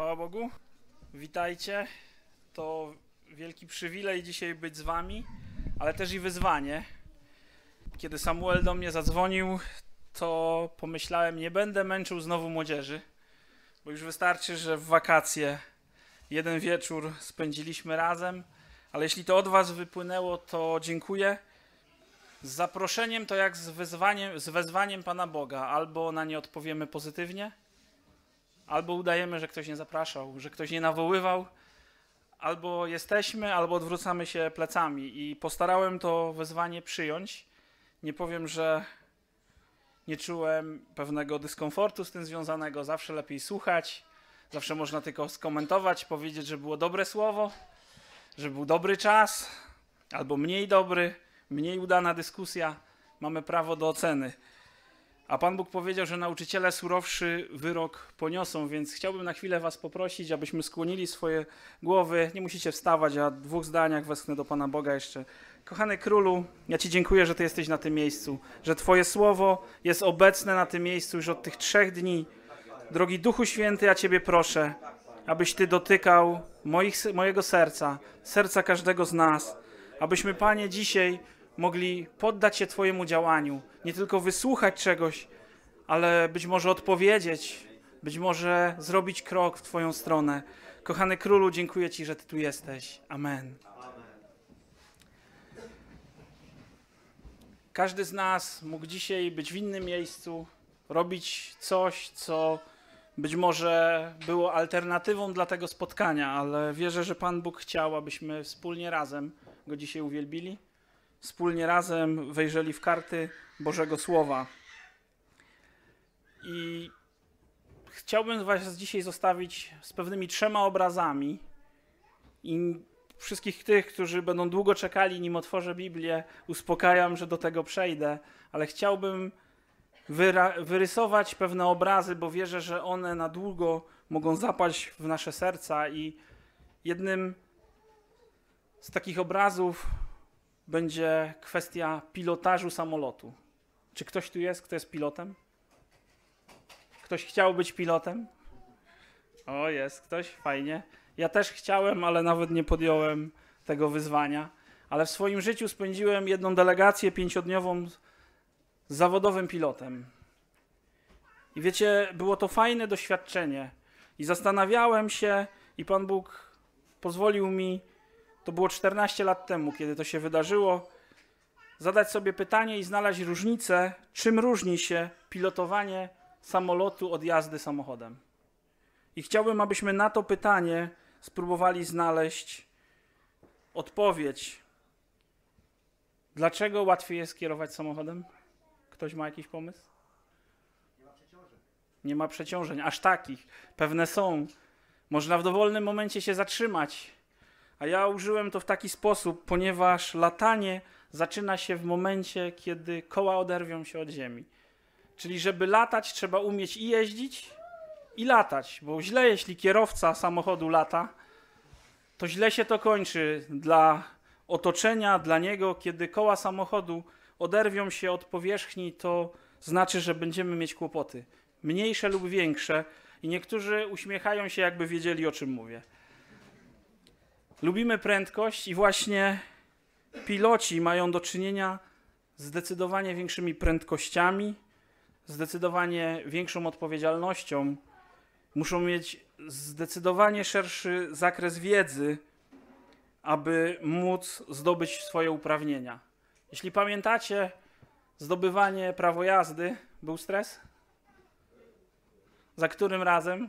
Chwała Bogu. Witajcie. To wielki przywilej dzisiaj być z wami, ale też i wyzwanie. Kiedy Samuel do mnie zadzwonił, to pomyślałem, nie będę męczył znowu młodzieży, bo już wystarczy, że w wakacje jeden wieczór spędziliśmy razem, ale jeśli to od was wypłynęło, to dziękuję. Z zaproszeniem to jak z, wyzwaniem, z wezwaniem Pana Boga, albo na nie odpowiemy pozytywnie – Albo udajemy, że ktoś nie zapraszał, że ktoś nie nawoływał, albo jesteśmy, albo odwrócamy się plecami. I postarałem to wezwanie przyjąć. Nie powiem, że nie czułem pewnego dyskomfortu z tym związanego. Zawsze lepiej słuchać, zawsze można tylko skomentować, powiedzieć, że było dobre słowo, że był dobry czas, albo mniej dobry, mniej udana dyskusja. Mamy prawo do oceny. A Pan Bóg powiedział, że nauczyciele surowszy wyrok poniosą, więc chciałbym na chwilę Was poprosić, abyśmy skłonili swoje głowy. Nie musicie wstawać, a w dwóch zdaniach westchnę do Pana Boga jeszcze. Kochany królu, ja Ci dziękuję, że Ty jesteś na tym miejscu, że Twoje słowo jest obecne na tym miejscu już od tych trzech dni. Drogi Duchu Święty, ja Ciebie proszę, abyś Ty dotykał moich, mojego serca, serca każdego z nas, abyśmy, Panie, dzisiaj mogli poddać się Twojemu działaniu, nie tylko wysłuchać czegoś, ale być może odpowiedzieć, być może zrobić krok w Twoją stronę. Kochany królu, dziękuję Ci, że Ty tu jesteś. Amen. Każdy z nas mógł dzisiaj być w innym miejscu, robić coś, co być może było alternatywą dla tego spotkania, ale wierzę, że Pan Bóg chciał, abyśmy wspólnie razem go dzisiaj uwielbili wspólnie razem wejrzeli w karty Bożego Słowa. I chciałbym Was dzisiaj zostawić z pewnymi trzema obrazami. I wszystkich tych, którzy będą długo czekali, nim otworzę Biblię, uspokajam, że do tego przejdę, ale chciałbym wyrysować pewne obrazy, bo wierzę, że one na długo mogą zapaść w nasze serca. I jednym z takich obrazów będzie kwestia pilotażu samolotu. Czy ktoś tu jest, kto jest pilotem? Ktoś chciał być pilotem? O, jest ktoś, fajnie. Ja też chciałem, ale nawet nie podjąłem tego wyzwania. Ale w swoim życiu spędziłem jedną delegację pięciodniową z zawodowym pilotem. I wiecie, było to fajne doświadczenie. I zastanawiałem się, i Pan Bóg pozwolił mi to było 14 lat temu, kiedy to się wydarzyło, zadać sobie pytanie i znaleźć różnicę, czym różni się pilotowanie samolotu od jazdy samochodem. I chciałbym, abyśmy na to pytanie spróbowali znaleźć odpowiedź. Dlaczego łatwiej jest kierować samochodem? Ktoś ma jakiś pomysł? Nie ma przeciążeń. Nie ma przeciążeń, aż takich. Pewne są. Można w dowolnym momencie się zatrzymać a ja użyłem to w taki sposób, ponieważ latanie zaczyna się w momencie, kiedy koła oderwią się od ziemi. Czyli, żeby latać, trzeba umieć i jeździć, i latać, bo źle, jeśli kierowca samochodu lata, to źle się to kończy dla otoczenia, dla niego, kiedy koła samochodu oderwią się od powierzchni, to znaczy, że będziemy mieć kłopoty, mniejsze lub większe, i niektórzy uśmiechają się, jakby wiedzieli, o czym mówię. Lubimy prędkość i właśnie piloci mają do czynienia z zdecydowanie większymi prędkościami, zdecydowanie większą odpowiedzialnością. Muszą mieć zdecydowanie szerszy zakres wiedzy, aby móc zdobyć swoje uprawnienia. Jeśli pamiętacie, zdobywanie prawo jazdy był stres? Za którym razem?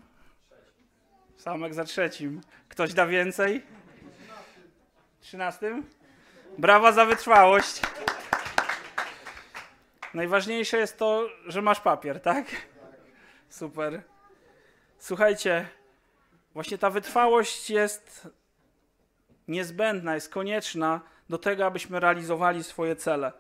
Samek za trzecim. Ktoś da więcej? 13? Brawa za wytrwałość. Najważniejsze jest to, że masz papier, tak? Super. Słuchajcie, właśnie ta wytrwałość jest niezbędna, jest konieczna do tego, abyśmy realizowali swoje cele.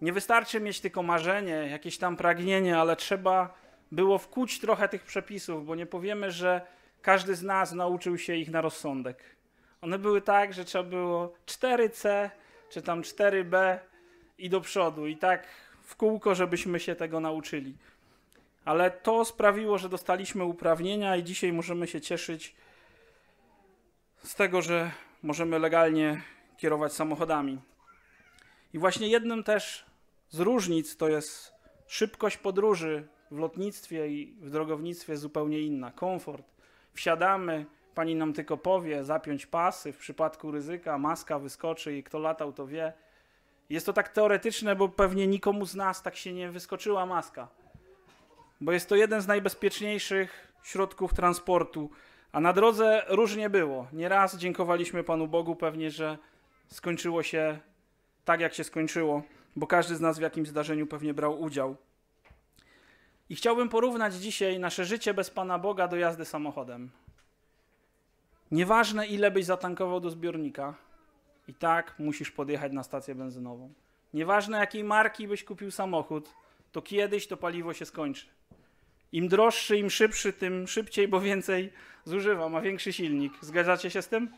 Nie wystarczy mieć tylko marzenie, jakieś tam pragnienie, ale trzeba było wkuć trochę tych przepisów, bo nie powiemy, że każdy z nas nauczył się ich na rozsądek. One były tak, że trzeba było 4C czy tam 4B i do przodu i tak w kółko, żebyśmy się tego nauczyli. Ale to sprawiło, że dostaliśmy uprawnienia i dzisiaj możemy się cieszyć z tego, że możemy legalnie kierować samochodami. I właśnie jednym też z różnic to jest szybkość podróży w lotnictwie i w drogownictwie zupełnie inna. Komfort. Wsiadamy, Pani nam tylko powie, zapiąć pasy w przypadku ryzyka, maska wyskoczy i kto latał, to wie. Jest to tak teoretyczne, bo pewnie nikomu z nas tak się nie wyskoczyła maska. Bo jest to jeden z najbezpieczniejszych środków transportu. A na drodze różnie było. Nieraz dziękowaliśmy Panu Bogu pewnie, że skończyło się tak, jak się skończyło, bo każdy z nas w jakimś zdarzeniu pewnie brał udział. I chciałbym porównać dzisiaj nasze życie bez Pana Boga do jazdy samochodem. Nieważne ile byś zatankował do zbiornika, i tak musisz podjechać na stację benzynową. Nieważne jakiej marki byś kupił samochód, to kiedyś to paliwo się skończy. Im droższy, im szybszy, tym szybciej, bo więcej zużywa, ma większy silnik. Zgadzacie się z tym?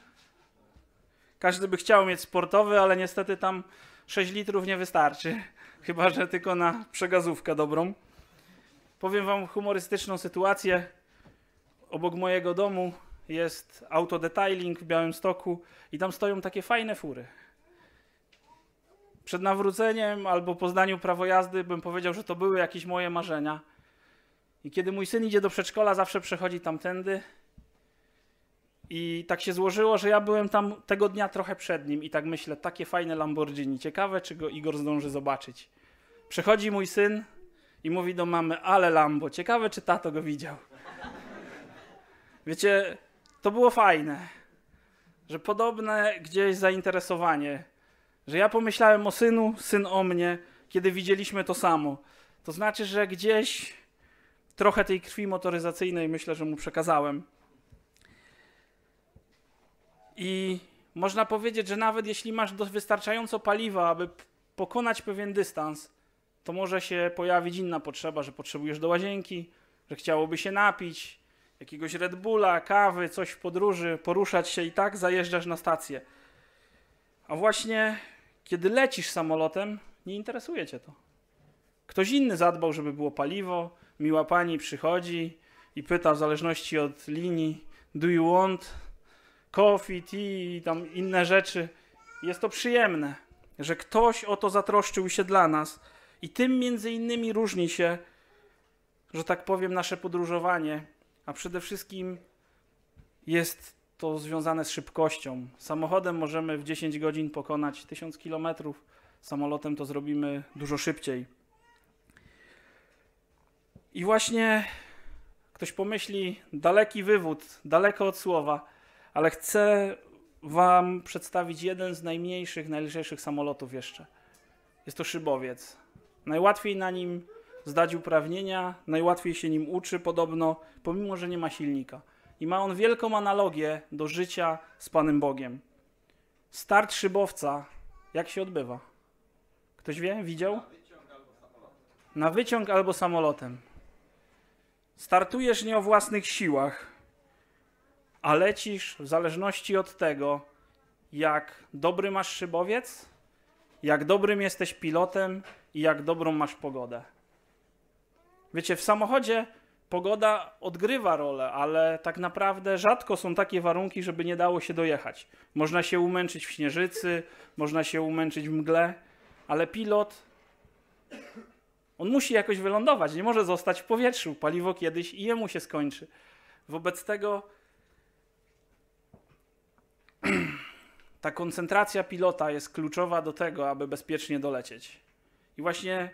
Każdy by chciał mieć sportowy, ale niestety tam 6 litrów nie wystarczy. Chyba, że tylko na przegazówkę dobrą. Powiem wam humorystyczną sytuację. Obok mojego domu jest autodetailing w Białymstoku i tam stoją takie fajne fury. Przed nawróceniem albo po zdaniu prawo jazdy bym powiedział, że to były jakieś moje marzenia. I kiedy mój syn idzie do przedszkola, zawsze przechodzi tamtędy. I tak się złożyło, że ja byłem tam tego dnia trochę przed nim i tak myślę, takie fajne Lamborghini. Ciekawe, czy go Igor zdąży zobaczyć. Przechodzi mój syn i mówi do mamy, ale Lambo, ciekawe, czy tato go widział. Wiecie, to było fajne, że podobne gdzieś zainteresowanie, że ja pomyślałem o synu, syn o mnie, kiedy widzieliśmy to samo. To znaczy, że gdzieś trochę tej krwi motoryzacyjnej myślę, że mu przekazałem. I można powiedzieć, że nawet jeśli masz wystarczająco paliwa, aby pokonać pewien dystans, to może się pojawić inna potrzeba, że potrzebujesz do łazienki, że chciałoby się napić, jakiegoś Red Bulla, kawy, coś w podróży, poruszać się i tak zajeżdżasz na stację. A właśnie kiedy lecisz samolotem, nie interesuje cię to. Ktoś inny zadbał, żeby było paliwo, miła pani przychodzi i pyta w zależności od linii, do you want coffee, tea i tam inne rzeczy. Jest to przyjemne, że ktoś o to zatroszczył się dla nas i tym między innymi różni się, że tak powiem, nasze podróżowanie a przede wszystkim jest to związane z szybkością. Samochodem możemy w 10 godzin pokonać 1000 km, samolotem to zrobimy dużo szybciej. I właśnie ktoś pomyśli, daleki wywód, daleko od słowa, ale chcę Wam przedstawić jeden z najmniejszych, najlżejszych samolotów jeszcze. Jest to szybowiec. Najłatwiej na nim zdać uprawnienia, najłatwiej się nim uczy podobno, pomimo że nie ma silnika. I ma on wielką analogię do życia z Panem Bogiem. Start szybowca, jak się odbywa? Ktoś wie? Widział? Na wyciąg albo samolotem. Startujesz nie o własnych siłach, a lecisz w zależności od tego, jak dobry masz szybowiec, jak dobrym jesteś pilotem i jak dobrą masz pogodę. Wiecie, w samochodzie pogoda odgrywa rolę, ale tak naprawdę rzadko są takie warunki, żeby nie dało się dojechać. Można się umęczyć w śnieżycy, można się umęczyć w mgle, ale pilot on musi jakoś wylądować, nie może zostać w powietrzu. Paliwo kiedyś i jemu się skończy. Wobec tego ta koncentracja pilota jest kluczowa do tego, aby bezpiecznie dolecieć. I właśnie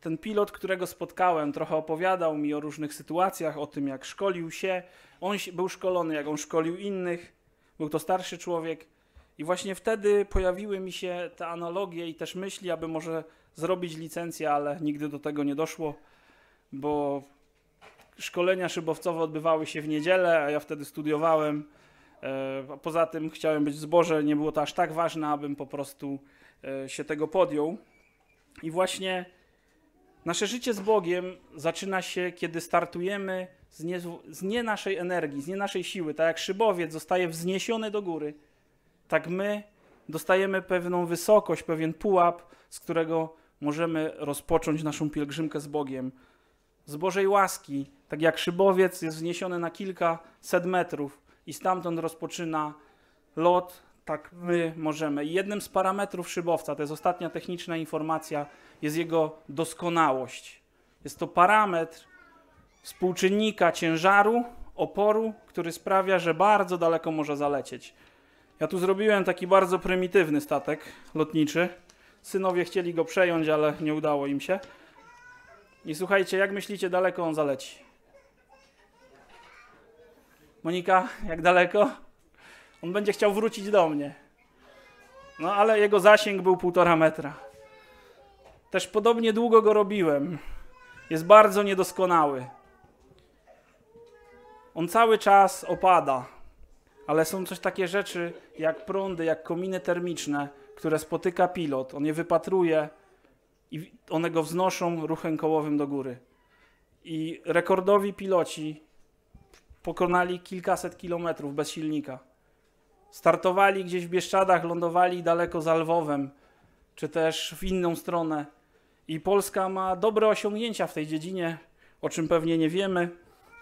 ten pilot, którego spotkałem, trochę opowiadał mi o różnych sytuacjach, o tym jak szkolił się. On był szkolony, jak on szkolił innych. Był to starszy człowiek. I właśnie wtedy pojawiły mi się te analogie i też myśli, aby może zrobić licencję, ale nigdy do tego nie doszło, bo szkolenia szybowcowe odbywały się w niedzielę, a ja wtedy studiowałem. E, poza tym chciałem być w nie było to aż tak ważne, abym po prostu e, się tego podjął. I właśnie Nasze życie z Bogiem zaczyna się, kiedy startujemy z nie, z nie, naszej energii, z nie naszej siły. Tak jak szybowiec zostaje wzniesiony do góry, tak my dostajemy pewną wysokość, pewien pułap, z którego możemy rozpocząć naszą pielgrzymkę z Bogiem. Z Bożej łaski, tak jak szybowiec jest wzniesiony na kilka set metrów i stamtąd rozpoczyna lot tak my możemy. jednym z parametrów szybowca, to jest ostatnia techniczna informacja, jest jego doskonałość. Jest to parametr współczynnika ciężaru, oporu, który sprawia, że bardzo daleko może zalecieć. Ja tu zrobiłem taki bardzo prymitywny statek lotniczy. Synowie chcieli go przejąć, ale nie udało im się. I słuchajcie, jak myślicie, daleko on zaleci? Monika, jak daleko? On będzie chciał wrócić do mnie. No ale jego zasięg był półtora metra. Też podobnie długo go robiłem. Jest bardzo niedoskonały. On cały czas opada, ale są coś takie rzeczy jak prądy, jak kominy termiczne, które spotyka pilot. On je wypatruje i one go wznoszą ruchem kołowym do góry. I rekordowi piloci pokonali kilkaset kilometrów bez silnika. Startowali gdzieś w Bieszczadach, lądowali daleko za Lwowem, czy też w inną stronę. I Polska ma dobre osiągnięcia w tej dziedzinie, o czym pewnie nie wiemy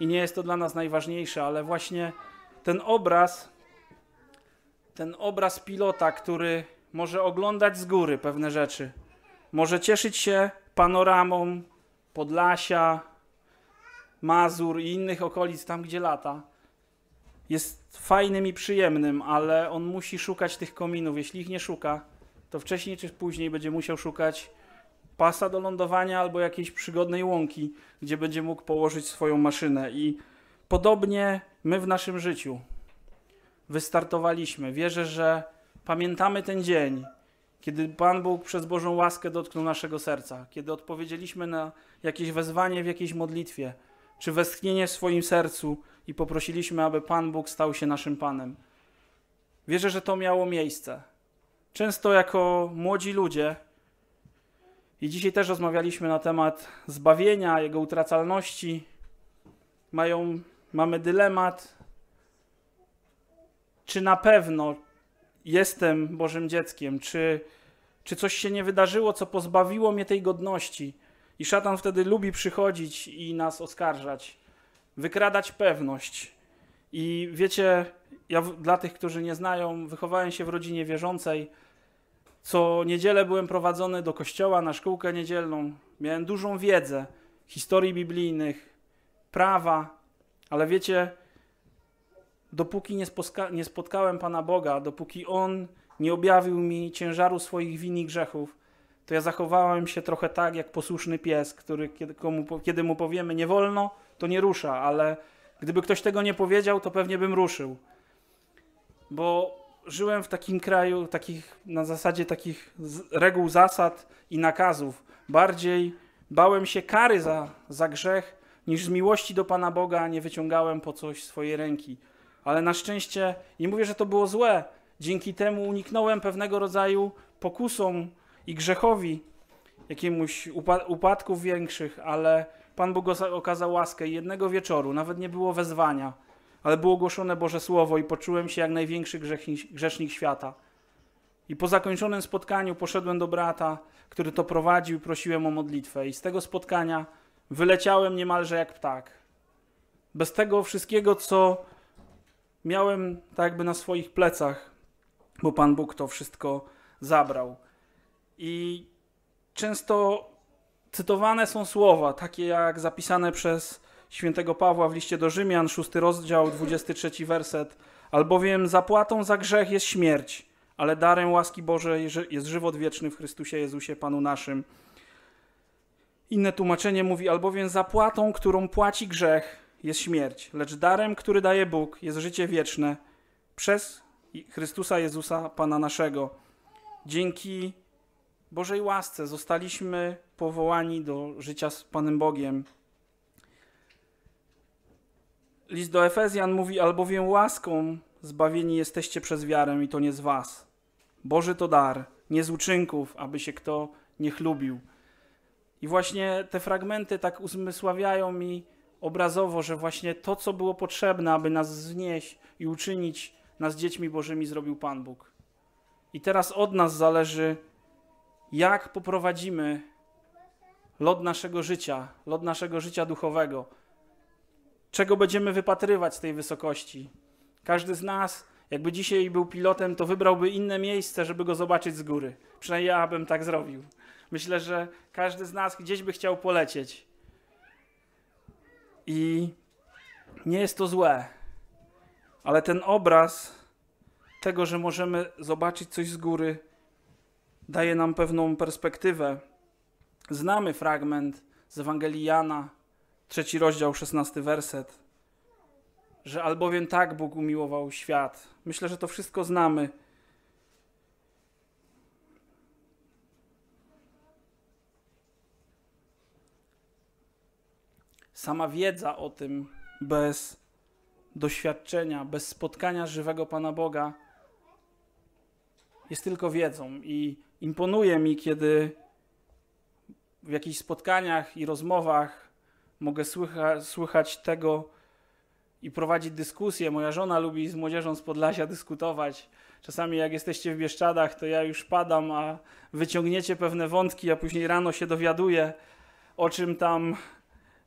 i nie jest to dla nas najważniejsze, ale właśnie ten obraz, ten obraz pilota, który może oglądać z góry pewne rzeczy, może cieszyć się panoramą Podlasia, Mazur i innych okolic tam, gdzie lata, jest fajnym i przyjemnym, ale on musi szukać tych kominów. Jeśli ich nie szuka, to wcześniej czy później będzie musiał szukać pasa do lądowania albo jakiejś przygodnej łąki, gdzie będzie mógł położyć swoją maszynę. I podobnie my w naszym życiu wystartowaliśmy. Wierzę, że pamiętamy ten dzień, kiedy Pan Bóg przez Bożą łaskę dotknął naszego serca, kiedy odpowiedzieliśmy na jakieś wezwanie w jakiejś modlitwie, czy westchnienie w swoim sercu, i poprosiliśmy, aby Pan Bóg stał się naszym Panem. Wierzę, że to miało miejsce. Często jako młodzi ludzie, i dzisiaj też rozmawialiśmy na temat zbawienia, jego utracalności, mają, mamy dylemat, czy na pewno jestem Bożym dzieckiem, czy, czy coś się nie wydarzyło, co pozbawiło mnie tej godności. I szatan wtedy lubi przychodzić i nas oskarżać wykradać pewność. I wiecie, ja dla tych, którzy nie znają, wychowałem się w rodzinie wierzącej. Co niedzielę byłem prowadzony do kościoła na szkółkę niedzielną. Miałem dużą wiedzę historii biblijnych, prawa, ale wiecie, dopóki nie, nie spotkałem Pana Boga, dopóki On nie objawił mi ciężaru swoich win i grzechów, to ja zachowałem się trochę tak jak posłuszny pies, który kiedy, komu, kiedy mu powiemy nie wolno, to nie rusza, ale gdyby ktoś tego nie powiedział, to pewnie bym ruszył. Bo żyłem w takim kraju, takich, na zasadzie takich reguł, zasad i nakazów. Bardziej bałem się kary za, za grzech, niż z miłości do Pana Boga nie wyciągałem po coś swojej ręki. Ale na szczęście, nie mówię, że to było złe, dzięki temu uniknąłem pewnego rodzaju pokusom i grzechowi, jakiemuś upa upadków większych, ale Pan Bóg okazał łaskę i jednego wieczoru, nawet nie było wezwania, ale było głoszone Boże Słowo i poczułem się jak największy grzesznik świata. I po zakończonym spotkaniu poszedłem do brata, który to prowadził i prosiłem o modlitwę. I z tego spotkania wyleciałem niemalże jak ptak. Bez tego wszystkiego, co miałem tak jakby na swoich plecach, bo Pan Bóg to wszystko zabrał. I często cytowane są słowa, takie jak zapisane przez świętego Pawła w liście do Rzymian, 6 rozdział, 23 werset. Albowiem zapłatą za grzech jest śmierć, ale darem łaski Bożej jest żywot wieczny w Chrystusie Jezusie, Panu naszym. Inne tłumaczenie mówi, albowiem zapłatą, którą płaci grzech, jest śmierć, lecz darem, który daje Bóg, jest życie wieczne przez Chrystusa Jezusa, Pana naszego. Dzięki Bożej łasce zostaliśmy powołani do życia z Panem Bogiem. List do Efezjan mówi, albowiem łaską zbawieni jesteście przez wiarę i to nie z was. Boży to dar, nie z uczynków, aby się kto nie chlubił. I właśnie te fragmenty tak uzmysławiają mi obrazowo, że właśnie to, co było potrzebne, aby nas znieść i uczynić nas dziećmi Bożymi, zrobił Pan Bóg. I teraz od nas zależy, jak poprowadzimy lot naszego życia, lot naszego życia duchowego. Czego będziemy wypatrywać z tej wysokości? Każdy z nas, jakby dzisiaj był pilotem, to wybrałby inne miejsce, żeby go zobaczyć z góry. Przynajmniej ja bym tak zrobił. Myślę, że każdy z nas gdzieś by chciał polecieć. I nie jest to złe, ale ten obraz tego, że możemy zobaczyć coś z góry, daje nam pewną perspektywę Znamy fragment z Ewangelii Jana, trzeci rozdział, szesnasty werset, że albowiem tak Bóg umiłował świat. Myślę, że to wszystko znamy. Sama wiedza o tym bez doświadczenia, bez spotkania żywego Pana Boga jest tylko wiedzą i imponuje mi, kiedy w jakichś spotkaniach i rozmowach mogę słycha, słychać tego i prowadzić dyskusje. Moja żona lubi z młodzieżą z Podlasia dyskutować. Czasami jak jesteście w Bieszczadach, to ja już padam, a wyciągniecie pewne wątki, a później rano się dowiaduję, o czym tam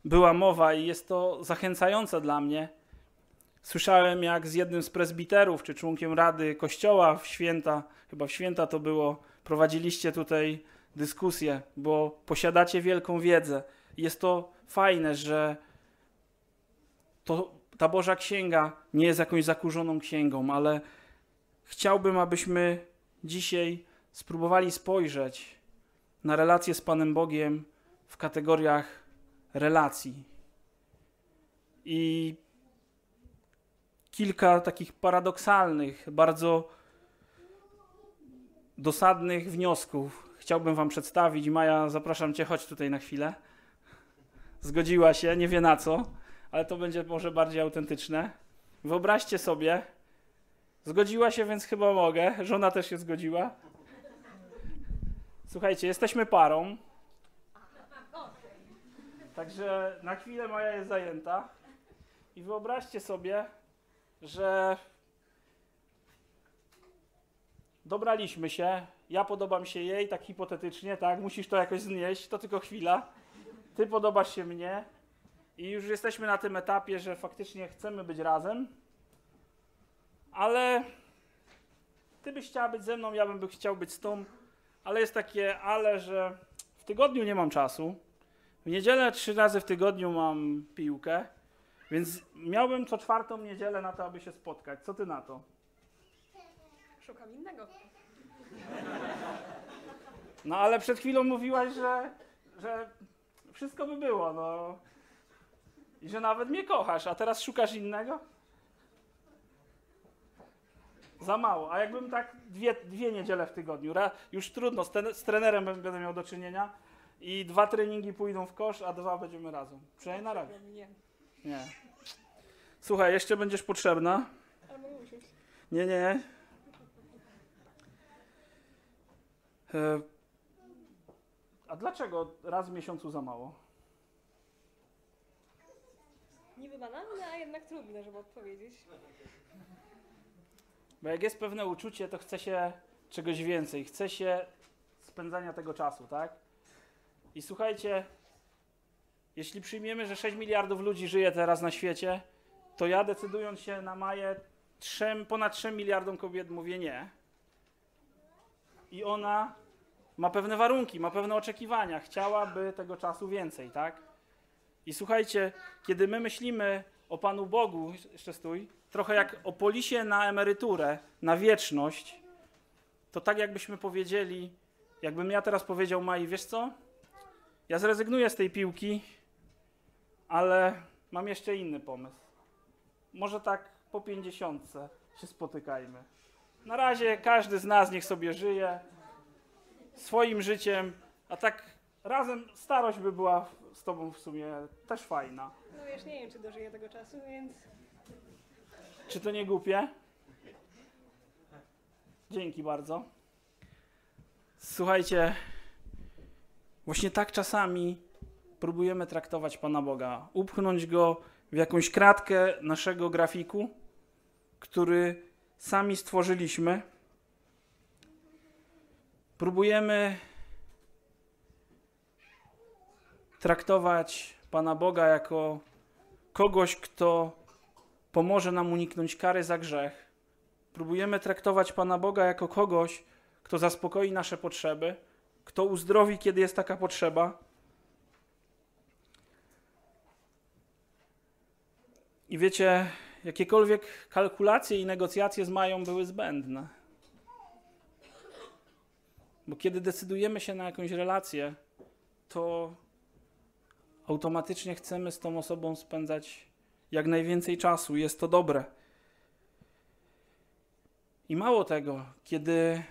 była mowa i jest to zachęcające dla mnie. Słyszałem, jak z jednym z prezbiterów, czy członkiem rady kościoła w święta, chyba w święta to było, prowadziliście tutaj dyskusję, bo posiadacie wielką wiedzę. Jest to fajne, że to, ta Boża Księga nie jest jakąś zakurzoną księgą, ale chciałbym, abyśmy dzisiaj spróbowali spojrzeć na relacje z Panem Bogiem w kategoriach relacji. I kilka takich paradoksalnych, bardzo dosadnych wniosków chciałbym wam przedstawić. Maja, zapraszam cię, chodź tutaj na chwilę. Zgodziła się, nie wie na co, ale to będzie może bardziej autentyczne. Wyobraźcie sobie, zgodziła się, więc chyba mogę. Żona też się zgodziła. Słuchajcie, jesteśmy parą. Także na chwilę Maja jest zajęta. I wyobraźcie sobie, że dobraliśmy się, ja podobam się jej, tak hipotetycznie, tak, musisz to jakoś znieść, to tylko chwila. Ty podobasz się mnie i już jesteśmy na tym etapie, że faktycznie chcemy być razem, ale ty byś chciała być ze mną, ja bym by chciał być z tą, ale jest takie ale, że w tygodniu nie mam czasu, w niedzielę trzy razy w tygodniu mam piłkę, więc miałbym co czwartą niedzielę na to, aby się spotkać. Co ty na to? Szukam innego. No ale przed chwilą mówiłaś, że, że wszystko by było, no. I że nawet mnie kochasz, a teraz szukasz innego? Za mało. A jakbym tak dwie, dwie niedziele w tygodniu, ra, już trudno, z, ten, z trenerem będę miał do czynienia i dwa treningi pójdą w kosz, a dwa będziemy razem. Przynajmniej na razie. Nie. nie. Słuchaj, jeszcze będziesz potrzebna. Nie, nie. E, a dlaczego raz w miesiącu za mało? Niby banalne, a jednak trudne, żeby odpowiedzieć. Bo jak jest pewne uczucie, to chce się czegoś więcej, chce się spędzania tego czasu, tak? I słuchajcie, jeśli przyjmiemy, że 6 miliardów ludzi żyje teraz na świecie, to ja decydując się na maję 3, ponad 3 miliardom kobiet mówię nie. I ona ma pewne warunki, ma pewne oczekiwania, chciałaby tego czasu więcej, tak? I słuchajcie, kiedy my myślimy o Panu Bogu, jeszcze stój, trochę jak o polisie na emeryturę, na wieczność, to tak jakbyśmy powiedzieli, jakbym ja teraz powiedział Mai, wiesz co? Ja zrezygnuję z tej piłki, ale mam jeszcze inny pomysł. Może tak po pięćdziesiątce się spotykajmy. Na razie każdy z nas niech sobie żyje swoim życiem, a tak razem starość by była z tobą w sumie też fajna. No wiesz, nie wiem, czy dożyję tego czasu, więc... Czy to nie głupie? Dzięki bardzo. Słuchajcie, właśnie tak czasami próbujemy traktować Pana Boga, upchnąć Go w jakąś kratkę naszego grafiku, który sami stworzyliśmy próbujemy traktować Pana Boga jako kogoś, kto pomoże nam uniknąć kary za grzech. Próbujemy traktować Pana Boga jako kogoś, kto zaspokoi nasze potrzeby, kto uzdrowi, kiedy jest taka potrzeba. I wiecie, jakiekolwiek kalkulacje i negocjacje z Mają były zbędne. Bo kiedy decydujemy się na jakąś relację, to automatycznie chcemy z tą osobą spędzać jak najwięcej czasu. Jest to dobre. I mało tego, kiedy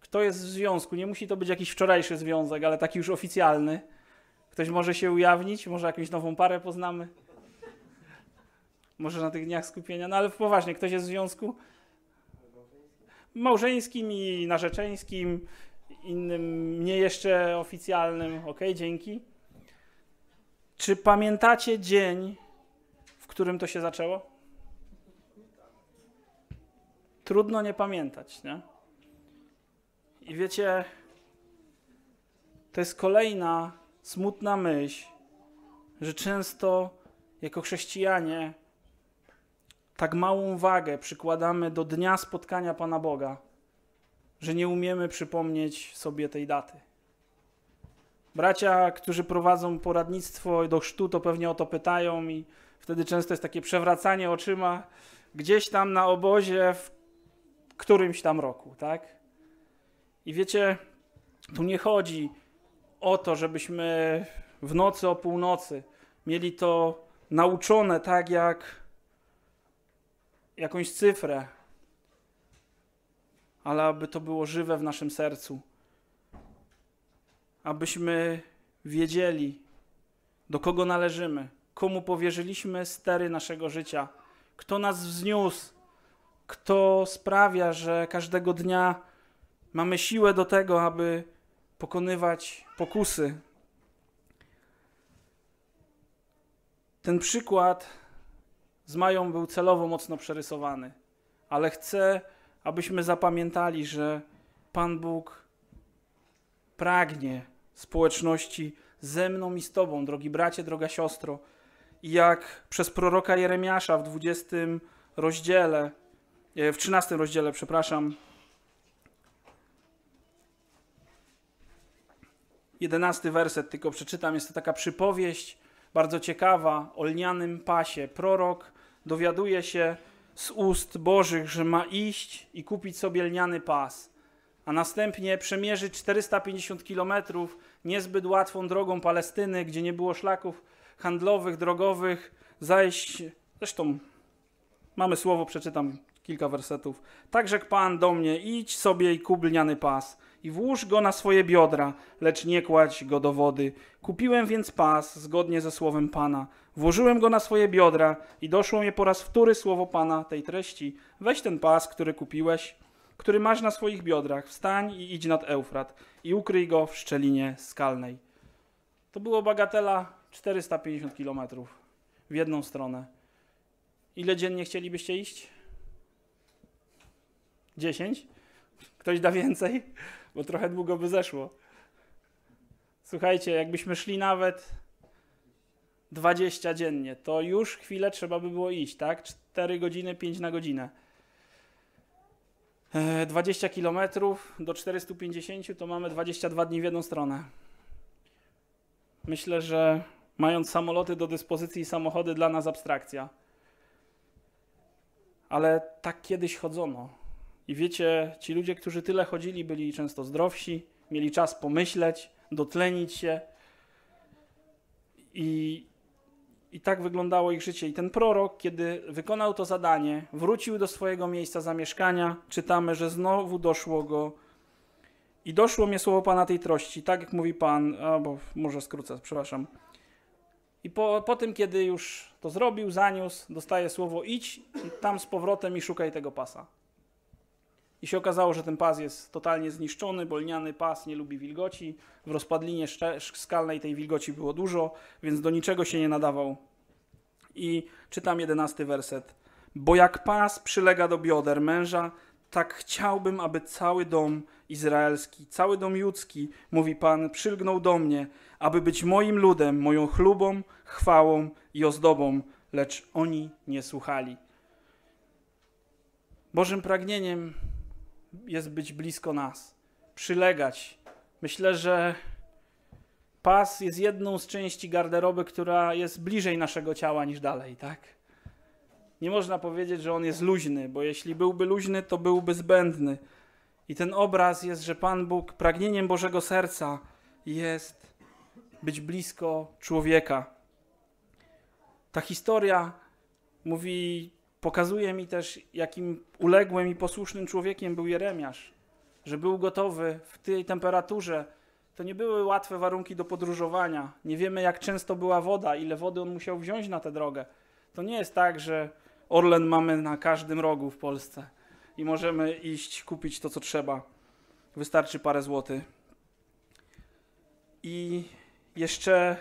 kto jest w związku, nie musi to być jakiś wczorajszy związek, ale taki już oficjalny. Ktoś może się ujawnić, może jakąś nową parę poznamy. Może na tych dniach skupienia, no ale poważnie, ktoś jest w związku, małżeńskim i narzeczeńskim, innym nie jeszcze oficjalnym. Ok, dzięki. Czy pamiętacie dzień, w którym to się zaczęło? Trudno nie pamiętać, nie? I wiecie, to jest kolejna smutna myśl, że często jako chrześcijanie tak małą wagę przykładamy do dnia spotkania Pana Boga, że nie umiemy przypomnieć sobie tej daty. Bracia, którzy prowadzą poradnictwo do chrztu, to pewnie o to pytają i wtedy często jest takie przewracanie oczyma gdzieś tam na obozie w którymś tam roku, tak? I wiecie, tu nie chodzi o to, żebyśmy w nocy o północy mieli to nauczone tak, jak jakąś cyfrę, ale aby to było żywe w naszym sercu, abyśmy wiedzieli, do kogo należymy, komu powierzyliśmy stery naszego życia, kto nas wzniósł, kto sprawia, że każdego dnia mamy siłę do tego, aby pokonywać pokusy. Ten przykład z Mają był celowo mocno przerysowany, ale chcę, abyśmy zapamiętali, że Pan Bóg pragnie społeczności ze mną i z Tobą, drogi bracie, droga siostro. I jak przez proroka Jeremiasza w 20 rozdziale, e, w 13 rozdziale, przepraszam, 11 werset tylko przeczytam. Jest to taka przypowieść bardzo ciekawa o lnianym pasie. Prorok dowiaduje się z ust Bożych, że ma iść i kupić sobie lniany pas, a następnie przemierzyć 450 kilometrów niezbyt łatwą drogą Palestyny, gdzie nie było szlaków handlowych, drogowych, zajść. Zresztą mamy słowo, przeczytam kilka wersetów. Tak rzekł Pan do mnie, idź sobie i kup lniany pas i włóż go na swoje biodra, lecz nie kładź go do wody. Kupiłem więc pas, zgodnie ze słowem Pana. Włożyłem go na swoje biodra i doszło mnie po raz wtóry słowo Pana tej treści. Weź ten pas, który kupiłeś, który masz na swoich biodrach, wstań i idź nad Eufrat i ukryj go w szczelinie skalnej. To było bagatela 450 kilometrów w jedną stronę. Ile dziennie chcielibyście iść? 10? Ktoś da więcej? Bo trochę długo by zeszło. Słuchajcie, jakbyśmy szli nawet 20 dziennie, to już chwilę trzeba by było iść, tak? 4 godziny, 5 na godzinę. 20 e, km do 450 to mamy 22 dni w jedną stronę. Myślę, że mając samoloty do dyspozycji i samochody dla nas abstrakcja. Ale tak kiedyś chodzono. I wiecie, ci ludzie, którzy tyle chodzili, byli często zdrowsi, mieli czas pomyśleć, dotlenić się. I, I tak wyglądało ich życie. I ten prorok, kiedy wykonał to zadanie, wrócił do swojego miejsca zamieszkania. Czytamy, że znowu doszło go. I doszło mnie słowo Pana tej trości, tak jak mówi Pan, albo może skrócę, przepraszam. I po, po tym, kiedy już to zrobił, zaniósł, dostaje słowo idź tam z powrotem i szukaj tego pasa. I się okazało, że ten pas jest totalnie zniszczony, bo lniany pas nie lubi wilgoci. W rozpadlinie skalnej tej wilgoci było dużo, więc do niczego się nie nadawał. I czytam jedenasty werset. Bo jak pas przylega do bioder męża, tak chciałbym, aby cały dom izraelski, cały dom judzki, mówi Pan, przylgnął do mnie, aby być moim ludem, moją chlubą, chwałą i ozdobą, lecz oni nie słuchali. Bożym pragnieniem jest być blisko nas, przylegać. Myślę, że pas jest jedną z części garderoby, która jest bliżej naszego ciała niż dalej, tak? Nie można powiedzieć, że on jest luźny, bo jeśli byłby luźny, to byłby zbędny. I ten obraz jest, że Pan Bóg pragnieniem Bożego serca jest być blisko człowieka. Ta historia mówi Pokazuje mi też, jakim uległym i posłusznym człowiekiem był Jeremiasz, że był gotowy w tej temperaturze. To nie były łatwe warunki do podróżowania. Nie wiemy, jak często była woda, ile wody on musiał wziąć na tę drogę. To nie jest tak, że Orlen mamy na każdym rogu w Polsce i możemy iść kupić to, co trzeba. Wystarczy parę złotych. I jeszcze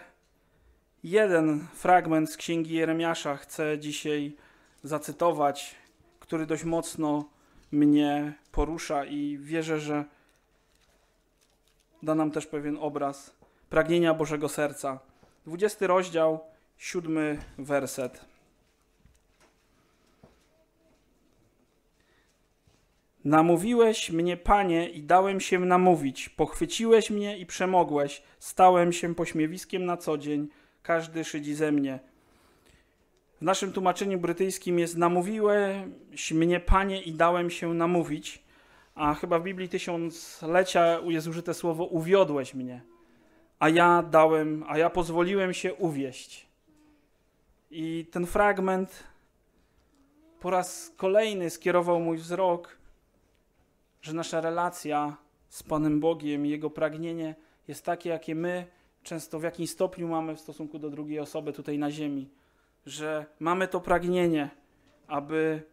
jeden fragment z księgi Jeremiasza chcę dzisiaj zacytować, który dość mocno mnie porusza i wierzę, że da nam też pewien obraz pragnienia Bożego Serca. 20 rozdział, 7 werset. Namówiłeś mnie, panie, i dałem się namówić. Pochwyciłeś mnie i przemogłeś. Stałem się pośmiewiskiem na co dzień. Każdy szydzi ze mnie. W naszym tłumaczeniu brytyjskim jest namówiłeś mnie, panie, i dałem się namówić, a chyba w Biblii tysiąclecia jest użyte słowo uwiodłeś mnie, a ja dałem, a ja pozwoliłem się uwieść. I ten fragment po raz kolejny skierował mój wzrok, że nasza relacja z Panem Bogiem i Jego pragnienie jest takie, jakie my często w jakim stopniu mamy w stosunku do drugiej osoby tutaj na ziemi że mamy to pragnienie, aby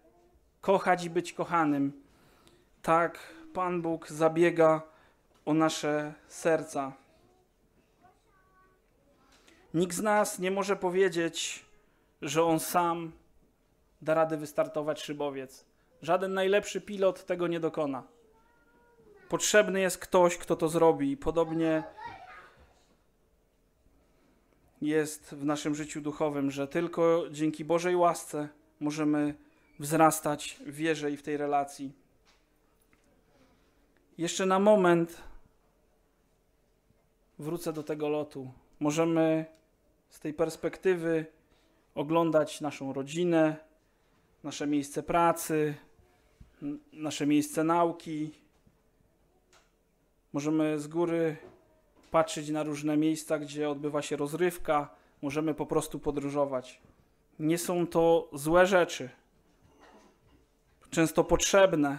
kochać i być kochanym. Tak Pan Bóg zabiega o nasze serca. Nikt z nas nie może powiedzieć, że on sam da rady wystartować szybowiec. Żaden najlepszy pilot tego nie dokona. Potrzebny jest ktoś, kto to zrobi. Podobnie jest w naszym życiu duchowym, że tylko dzięki Bożej łasce możemy wzrastać w wierze i w tej relacji. Jeszcze na moment wrócę do tego lotu. Możemy z tej perspektywy oglądać naszą rodzinę, nasze miejsce pracy, nasze miejsce nauki. Możemy z góry patrzeć na różne miejsca, gdzie odbywa się rozrywka, możemy po prostu podróżować. Nie są to złe rzeczy, często potrzebne,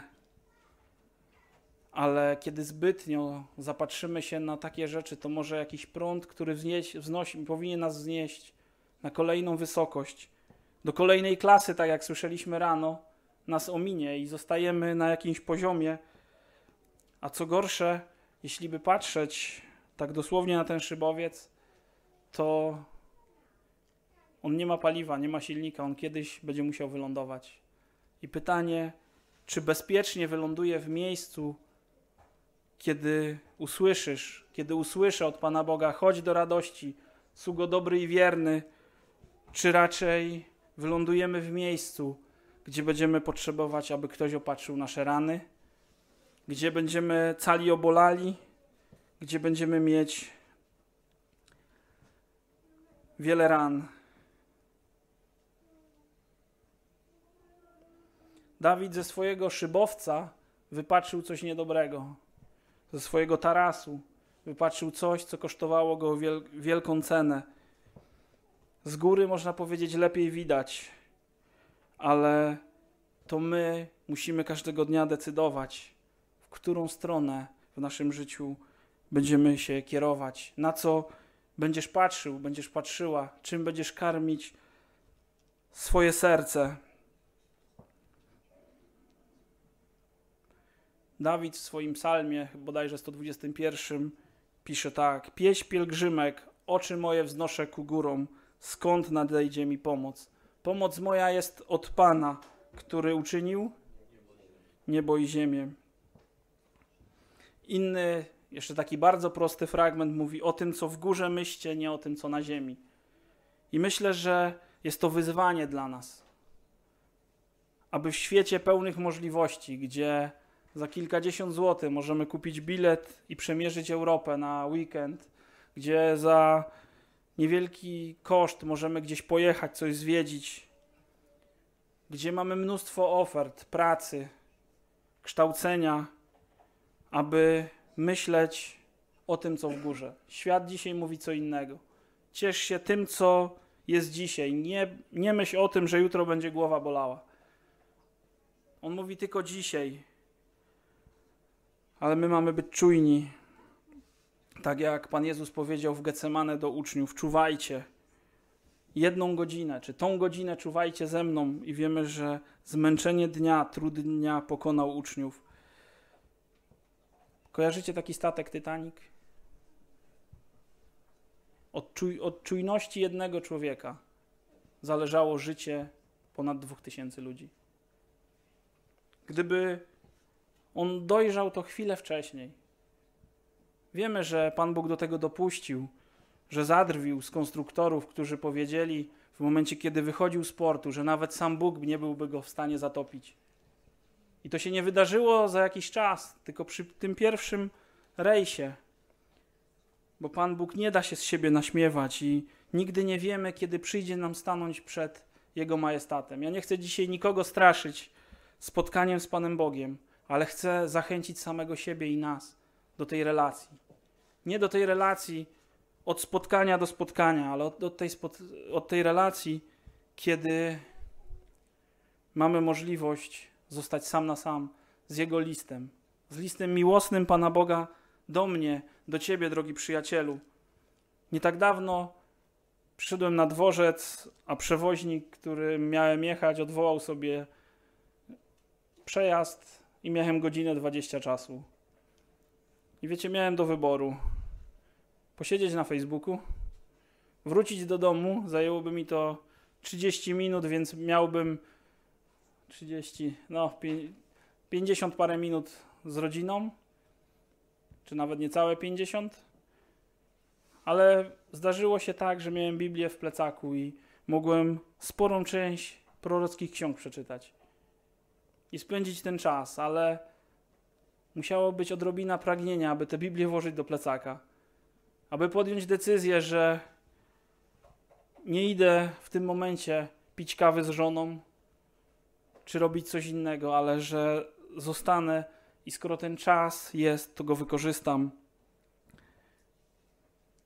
ale kiedy zbytnio zapatrzymy się na takie rzeczy, to może jakiś prąd, który wznieś, wznosi, powinien nas wznieść na kolejną wysokość, do kolejnej klasy, tak jak słyszeliśmy rano, nas ominie i zostajemy na jakimś poziomie. A co gorsze, jeśli by patrzeć tak dosłownie na ten szybowiec, to on nie ma paliwa, nie ma silnika, on kiedyś będzie musiał wylądować. I pytanie, czy bezpiecznie wyląduje w miejscu, kiedy usłyszysz, kiedy usłyszę od Pana Boga, chodź do radości, sługo dobry i wierny, czy raczej wylądujemy w miejscu, gdzie będziemy potrzebować, aby ktoś opatrzył nasze rany, gdzie będziemy cali obolali, gdzie będziemy mieć wiele ran. Dawid ze swojego szybowca wypatrzył coś niedobrego, ze swojego tarasu wypatrzył coś, co kosztowało go wielką cenę. Z góry można powiedzieć lepiej widać, ale to my musimy każdego dnia decydować, w którą stronę w naszym życiu będziemy się kierować, na co będziesz patrzył, będziesz patrzyła, czym będziesz karmić swoje serce. Dawid w swoim psalmie, bodajże 121, pisze tak: Pieś pielgrzymek, oczy moje wznoszę ku górom, skąd nadejdzie mi pomoc? Pomoc moja jest od Pana, który uczynił niebo i ziemię. Inny jeszcze taki bardzo prosty fragment mówi o tym, co w górze myślcie, nie o tym, co na ziemi. I myślę, że jest to wyzwanie dla nas, aby w świecie pełnych możliwości, gdzie za kilkadziesiąt złotych możemy kupić bilet i przemierzyć Europę na weekend, gdzie za niewielki koszt możemy gdzieś pojechać, coś zwiedzić, gdzie mamy mnóstwo ofert pracy, kształcenia, aby myśleć o tym, co w górze. Świat dzisiaj mówi co innego. Ciesz się tym, co jest dzisiaj. Nie, nie myśl o tym, że jutro będzie głowa bolała. On mówi tylko dzisiaj. Ale my mamy być czujni. Tak jak Pan Jezus powiedział w Getsemane do uczniów: czuwajcie jedną godzinę, czy tą godzinę czuwajcie ze mną i wiemy, że zmęczenie dnia, trud dnia pokonał uczniów. Kojarzycie taki statek Titanic? Od, czuj, od czujności jednego człowieka zależało życie ponad dwóch tysięcy ludzi. Gdyby on dojrzał to chwilę wcześniej, wiemy, że Pan Bóg do tego dopuścił, że zadrwił z konstruktorów, którzy powiedzieli w momencie, kiedy wychodził z portu, że nawet sam Bóg nie byłby go w stanie zatopić. I to się nie wydarzyło za jakiś czas, tylko przy tym pierwszym rejsie. Bo Pan Bóg nie da się z siebie naśmiewać i nigdy nie wiemy, kiedy przyjdzie nam stanąć przed Jego majestatem. Ja nie chcę dzisiaj nikogo straszyć spotkaniem z Panem Bogiem, ale chcę zachęcić samego siebie i nas do tej relacji. Nie do tej relacji od spotkania do spotkania, ale od, od tej, od tej relacji, kiedy mamy możliwość zostać sam na sam z Jego listem, z listem miłosnym Pana Boga do mnie, do Ciebie, drogi przyjacielu. Nie tak dawno przyszedłem na dworzec, a przewoźnik, który miałem jechać, odwołał sobie przejazd i miałem godzinę 20 czasu. I wiecie, miałem do wyboru posiedzieć na Facebooku, wrócić do domu, zajęłoby mi to 30 minut, więc miałbym 30, no 50 parę minut z rodziną, czy nawet niecałe 50. Ale zdarzyło się tak, że miałem Biblię w plecaku i mogłem sporą część prorockich ksiąg przeczytać i spędzić ten czas, ale musiało być odrobina pragnienia, aby tę Biblię włożyć do plecaka, aby podjąć decyzję, że nie idę w tym momencie pić kawy z żoną, czy robić coś innego, ale że zostanę i skoro ten czas jest, to go wykorzystam.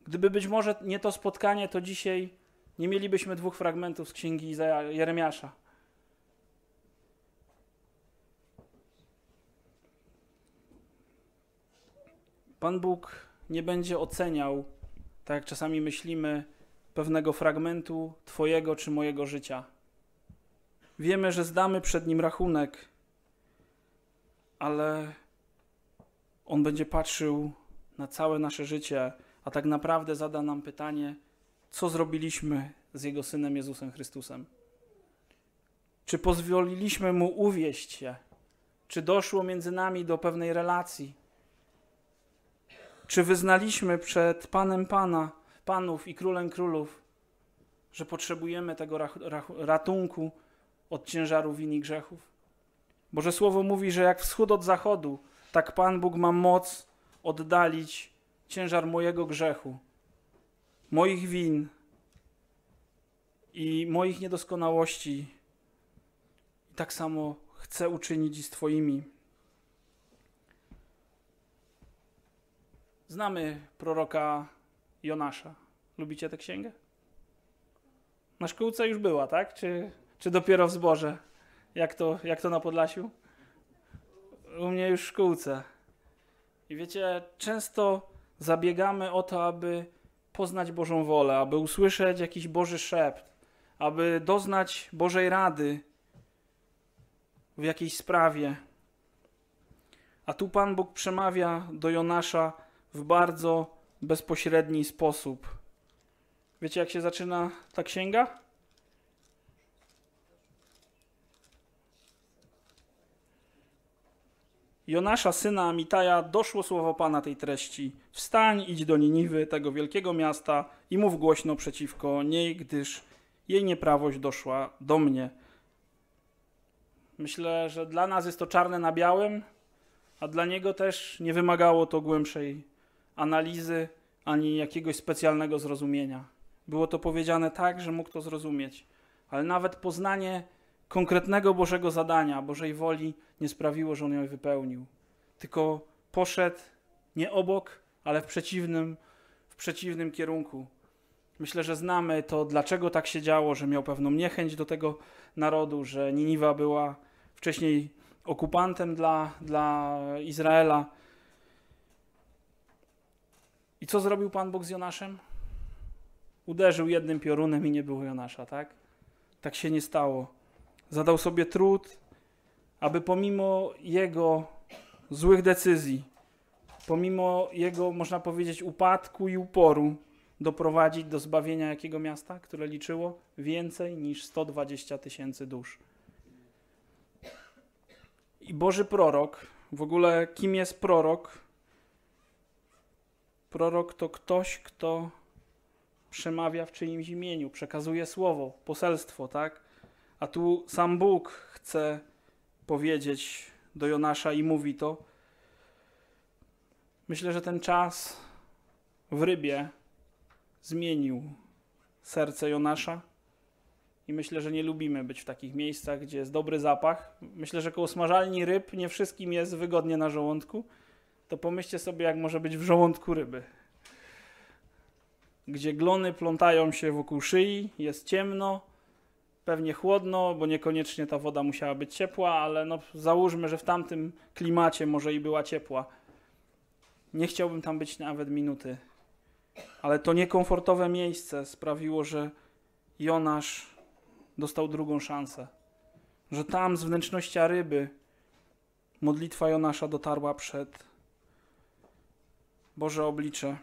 Gdyby być może nie to spotkanie, to dzisiaj nie mielibyśmy dwóch fragmentów z księgi Jeremiasza. Pan Bóg nie będzie oceniał, tak jak czasami myślimy, pewnego fragmentu Twojego czy mojego życia. Wiemy, że zdamy przed nim rachunek, ale on będzie patrzył na całe nasze życie, a tak naprawdę zada nam pytanie, co zrobiliśmy z Jego Synem Jezusem Chrystusem? Czy pozwoliliśmy Mu uwieść się? Czy doszło między nami do pewnej relacji? Czy wyznaliśmy przed Panem Pana, Panów i Królem Królów, że potrzebujemy tego ratunku od ciężaru win i grzechów? Boże Słowo mówi, że jak wschód od zachodu, tak Pan Bóg ma moc oddalić ciężar mojego grzechu, moich win i moich niedoskonałości. I tak samo chcę uczynić z Twoimi. Znamy proroka Jonasza. Lubicie tę księgę? Na szkółce już była, tak? Czy czy dopiero w zborze? Jak to, jak to na Podlasiu? U mnie już w szkółce. I wiecie, często zabiegamy o to, aby poznać Bożą wolę, aby usłyszeć jakiś Boży szept, aby doznać Bożej rady w jakiejś sprawie. A tu Pan Bóg przemawia do Jonasza w bardzo bezpośredni sposób. Wiecie, jak się zaczyna ta księga? Jonasza, syna Amitaja, doszło słowo Pana tej treści. Wstań, idź do Niniwy, tego wielkiego miasta, i mów głośno przeciwko niej, gdyż jej nieprawość doszła do mnie. Myślę, że dla nas jest to czarne na białym, a dla niego też nie wymagało to głębszej analizy ani jakiegoś specjalnego zrozumienia. Było to powiedziane tak, że mógł to zrozumieć, ale nawet poznanie konkretnego Bożego zadania, Bożej woli nie sprawiło, że on ją wypełnił. Tylko poszedł nie obok, ale w przeciwnym, w przeciwnym kierunku. Myślę, że znamy to, dlaczego tak się działo, że miał pewną niechęć do tego narodu, że Niniwa była wcześniej okupantem dla, dla Izraela. I co zrobił Pan Bóg z Jonaszem? Uderzył jednym piorunem i nie było Jonasza, tak? Tak się nie stało zadał sobie trud, aby pomimo jego złych decyzji, pomimo jego, można powiedzieć, upadku i uporu, doprowadzić do zbawienia jakiego miasta, które liczyło więcej niż 120 tysięcy dusz. I Boży prorok, w ogóle kim jest prorok? Prorok to ktoś, kto przemawia w czyimś imieniu, przekazuje słowo, poselstwo, tak? A tu sam Bóg chce powiedzieć do Jonasza i mówi to. Myślę, że ten czas w rybie zmienił serce Jonasza. I myślę, że nie lubimy być w takich miejscach, gdzie jest dobry zapach. Myślę, że koło smażalni ryb nie wszystkim jest wygodnie na żołądku. To pomyślcie sobie, jak może być w żołądku ryby. Gdzie glony plątają się wokół szyi, jest ciemno, pewnie chłodno, bo niekoniecznie ta woda musiała być ciepła, ale no załóżmy, że w tamtym klimacie może i była ciepła. Nie chciałbym tam być nawet minuty. Ale to niekomfortowe miejsce sprawiło, że Jonasz dostał drugą szansę. Że tam z wnętrzności ryby modlitwa Jonasza dotarła przed Boże oblicze.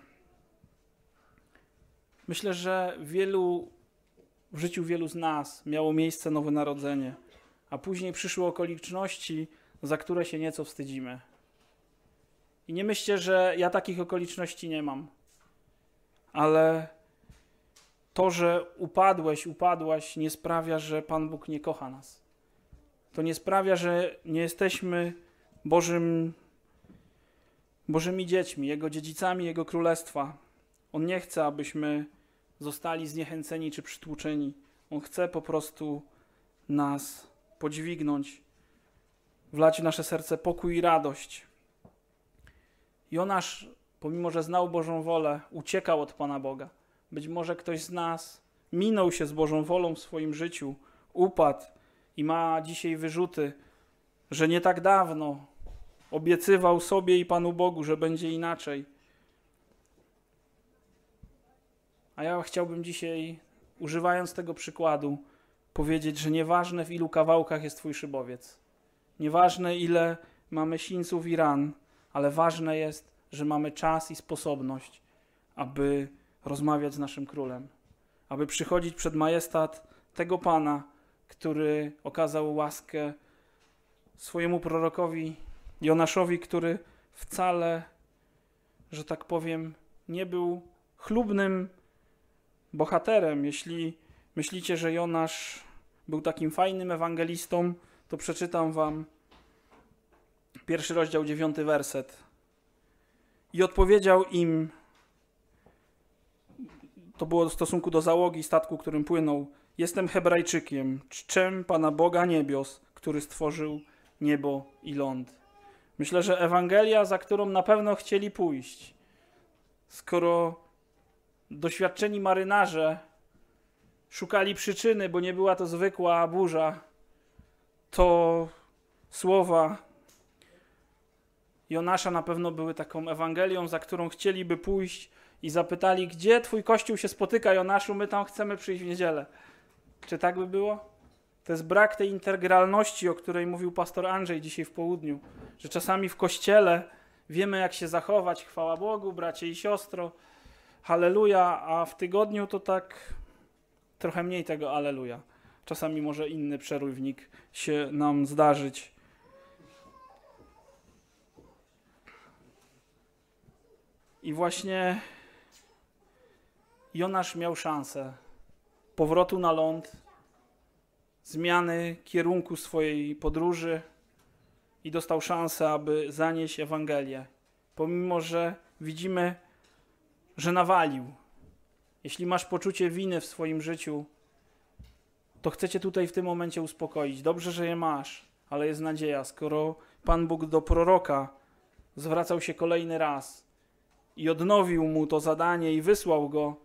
Myślę, że wielu w życiu wielu z nas miało miejsce nowe narodzenie, a później przyszły okoliczności, za które się nieco wstydzimy. I nie myślcie, że ja takich okoliczności nie mam, ale to, że upadłeś, upadłaś, nie sprawia, że Pan Bóg nie kocha nas. To nie sprawia, że nie jesteśmy Bożym, Bożymi dziećmi, Jego dziedzicami, Jego królestwa. On nie chce, abyśmy zostali zniechęceni czy przytłuczeni. On chce po prostu nas podźwignąć, wlać w nasze serce pokój i radość. Jonasz, pomimo że znał Bożą wolę, uciekał od Pana Boga. Być może ktoś z nas minął się z Bożą wolą w swoim życiu, upadł i ma dzisiaj wyrzuty, że nie tak dawno obiecywał sobie i Panu Bogu, że będzie inaczej A ja chciałbym dzisiaj, używając tego przykładu, powiedzieć, że nieważne w ilu kawałkach jest Twój szybowiec, nieważne ile mamy sińców i ran, ale ważne jest, że mamy czas i sposobność, aby rozmawiać z naszym królem, aby przychodzić przed majestat tego Pana, który okazał łaskę swojemu prorokowi Jonaszowi, który wcale, że tak powiem, nie był chlubnym bohaterem. Jeśli myślicie, że Jonasz był takim fajnym ewangelistą, to przeczytam wam pierwszy rozdział, dziewiąty werset. I odpowiedział im, to było w stosunku do załogi statku, którym płynął, jestem Hebrajczykiem, czczem Pana Boga niebios, który stworzył niebo i ląd. Myślę, że Ewangelia, za którą na pewno chcieli pójść, skoro doświadczeni marynarze szukali przyczyny, bo nie była to zwykła burza, to słowa Jonasza na pewno były taką Ewangelią, za którą chcieliby pójść i zapytali, gdzie twój kościół się spotyka, Jonaszu, my tam chcemy przyjść w niedzielę. Czy tak by było? To jest brak tej integralności, o której mówił pastor Andrzej dzisiaj w południu, że czasami w kościele wiemy, jak się zachować, chwała Bogu, bracie i siostro, halleluja, a w tygodniu to tak trochę mniej tego aleluja. Czasami może inny przerywnik się nam zdarzyć. I właśnie Jonasz miał szansę powrotu na ląd, zmiany kierunku swojej podróży i dostał szansę, aby zanieść Ewangelię. Pomimo, że widzimy że nawalił, jeśli masz poczucie winy w swoim życiu, to chcę cię tutaj w tym momencie uspokoić. Dobrze, że je masz, ale jest nadzieja. Skoro Pan Bóg do proroka zwracał się kolejny raz i odnowił mu to zadanie i wysłał go,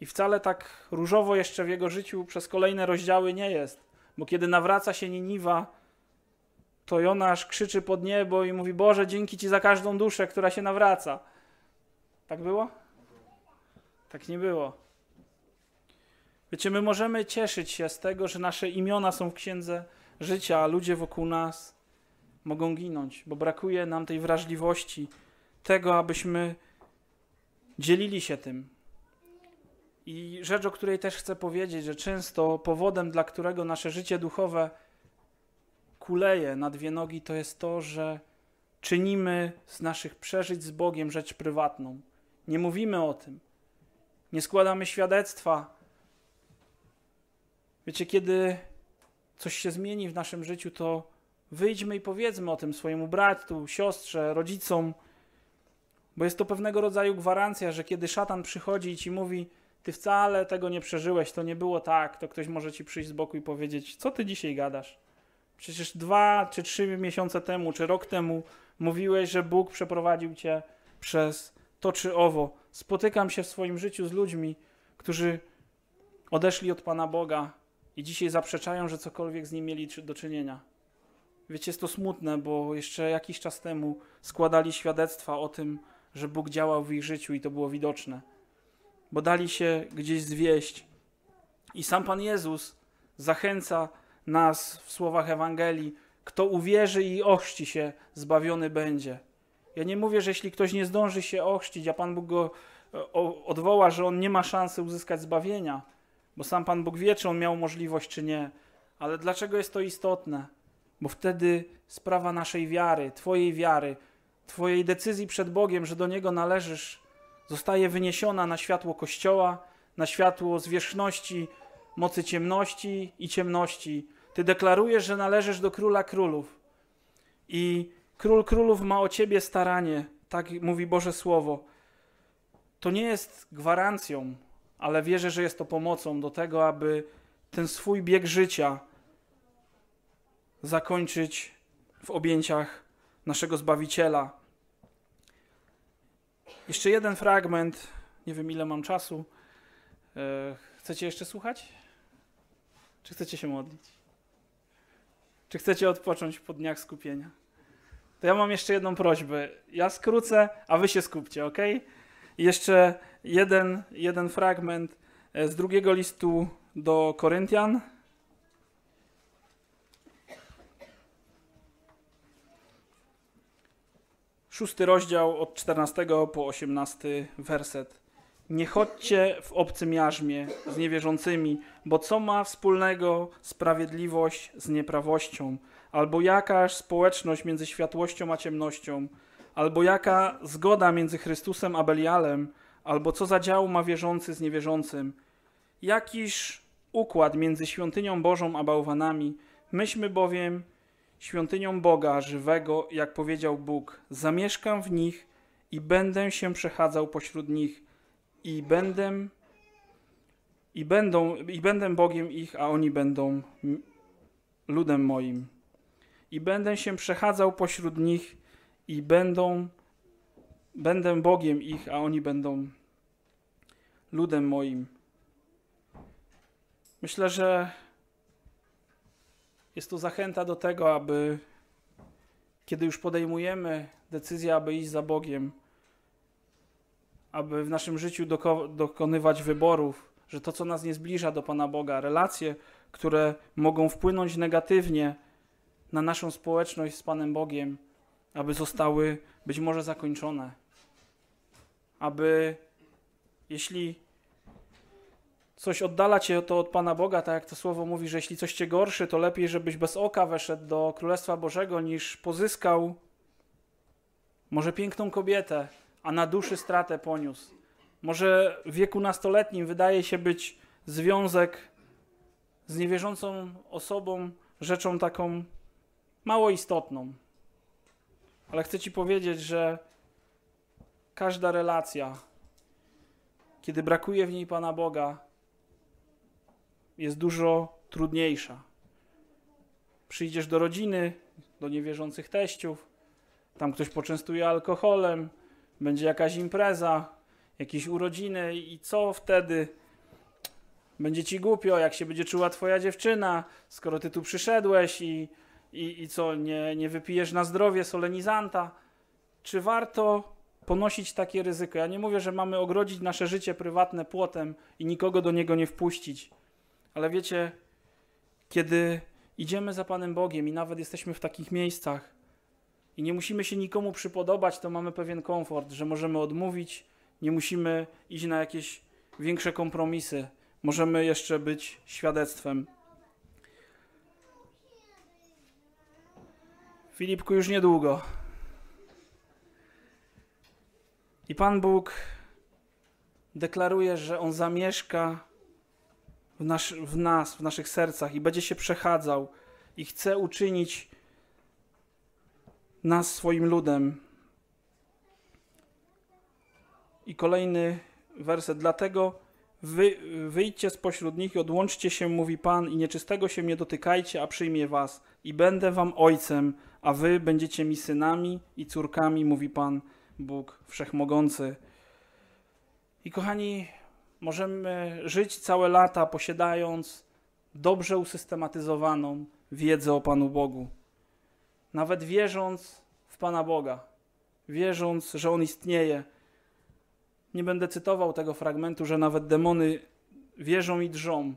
i wcale tak różowo jeszcze w jego życiu przez kolejne rozdziały nie jest, bo kiedy nawraca się Niniwa, to Jonasz krzyczy pod niebo i mówi: Boże, dzięki Ci za każdą duszę, która się nawraca. Tak było? Tak nie było. Wiecie, my możemy cieszyć się z tego, że nasze imiona są w księdze życia, a ludzie wokół nas mogą ginąć, bo brakuje nam tej wrażliwości, tego, abyśmy dzielili się tym. I rzecz, o której też chcę powiedzieć, że często powodem, dla którego nasze życie duchowe kuleje na dwie nogi, to jest to, że czynimy z naszych przeżyć z Bogiem rzecz prywatną. Nie mówimy o tym nie składamy świadectwa. Wiecie, kiedy coś się zmieni w naszym życiu, to wyjdźmy i powiedzmy o tym swojemu bratu, siostrze, rodzicom, bo jest to pewnego rodzaju gwarancja, że kiedy szatan przychodzi i ci mówi, ty wcale tego nie przeżyłeś, to nie było tak, to ktoś może ci przyjść z boku i powiedzieć, co ty dzisiaj gadasz? Przecież dwa czy trzy miesiące temu, czy rok temu mówiłeś, że Bóg przeprowadził cię przez to czy owo. Spotykam się w swoim życiu z ludźmi, którzy odeszli od Pana Boga i dzisiaj zaprzeczają, że cokolwiek z nim mieli do czynienia. Wiecie, jest to smutne, bo jeszcze jakiś czas temu składali świadectwa o tym, że Bóg działał w ich życiu i to było widoczne. Bo dali się gdzieś zwieść. I sam Pan Jezus zachęca nas w słowach Ewangelii: kto uwierzy i ochrzci się, zbawiony będzie. Ja nie mówię, że jeśli ktoś nie zdąży się ochrzcić, a Pan Bóg go e, odwoła, że on nie ma szansy uzyskać zbawienia, bo sam Pan Bóg wie, czy on miał możliwość, czy nie. Ale dlaczego jest to istotne? Bo wtedy sprawa naszej wiary, Twojej wiary, Twojej decyzji przed Bogiem, że do Niego należysz, zostaje wyniesiona na światło Kościoła, na światło zwierzchności, mocy ciemności i ciemności. Ty deklarujesz, że należysz do Króla Królów. I Król królów ma o ciebie staranie, tak mówi Boże Słowo. To nie jest gwarancją, ale wierzę, że jest to pomocą do tego, aby ten swój bieg życia zakończyć w objęciach naszego Zbawiciela. Jeszcze jeden fragment, nie wiem ile mam czasu. E, chcecie jeszcze słuchać? Czy chcecie się modlić? Czy chcecie odpocząć po dniach skupienia? to ja mam jeszcze jedną prośbę. Ja skrócę, a wy się skupcie, ok? Jeszcze jeden, jeden fragment e, z drugiego listu do Koryntian. Szósty rozdział od 14 po 18 werset. Nie chodźcie w obcym jarzmie z niewierzącymi, bo co ma wspólnego sprawiedliwość z nieprawością? Albo jakaż społeczność między światłością a ciemnością? Albo jaka zgoda między Chrystusem a Belialem? Albo co za dział ma wierzący z niewierzącym? Jakiż układ między świątynią Bożą a bałwanami? Myśmy bowiem świątynią Boga żywego, jak powiedział Bóg. Zamieszkam w nich i będę się przechadzał pośród nich – i będę i będą i będę Bogiem ich, a oni będą ludem moim. I będę się przechadzał pośród nich i będą będę Bogiem ich, a oni będą ludem moim. Myślę, że jest to zachęta do tego, aby kiedy już podejmujemy decyzję, aby iść za Bogiem, aby w naszym życiu doko dokonywać wyborów, że to, co nas nie zbliża do Pana Boga, relacje, które mogą wpłynąć negatywnie na naszą społeczność z Panem Bogiem, aby zostały być może zakończone. Aby jeśli coś oddala cię to od Pana Boga, tak jak to słowo mówi, że jeśli coś cię gorszy, to lepiej, żebyś bez oka weszedł do Królestwa Bożego, niż pozyskał może piękną kobietę, a na duszy stratę poniósł. Może w wieku nastoletnim wydaje się być związek z niewierzącą osobą rzeczą taką mało istotną. Ale chcę Ci powiedzieć, że każda relacja, kiedy brakuje w niej Pana Boga, jest dużo trudniejsza. Przyjdziesz do rodziny, do niewierzących teściów, tam ktoś poczęstuje alkoholem, będzie jakaś impreza, jakieś urodziny i co wtedy? Będzie ci głupio, jak się będzie czuła twoja dziewczyna, skoro ty tu przyszedłeś i, i, i co, nie, nie wypijesz na zdrowie solenizanta? Czy warto ponosić takie ryzyko? Ja nie mówię, że mamy ogrodzić nasze życie prywatne płotem i nikogo do niego nie wpuścić, ale wiecie, kiedy idziemy za Panem Bogiem i nawet jesteśmy w takich miejscach, i nie musimy się nikomu przypodobać, to mamy pewien komfort, że możemy odmówić, nie musimy iść na jakieś większe kompromisy, możemy jeszcze być świadectwem. Filipku, już niedługo. I Pan Bóg deklaruje, że On zamieszka w, nas, w, nas, w naszych sercach i będzie się przechadzał i chce uczynić nas swoim ludem. I kolejny werset. Dlatego wy, wyjdźcie spośród nich i odłączcie się, mówi Pan, i nieczystego się nie dotykajcie, a przyjmie was. I będę wam ojcem, a wy będziecie mi synami i córkami, mówi Pan Bóg Wszechmogący. I kochani, możemy żyć całe lata posiadając dobrze usystematyzowaną wiedzę o Panu Bogu nawet wierząc w Pana Boga, wierząc, że On istnieje. Nie będę cytował tego fragmentu, że nawet demony wierzą i drżą.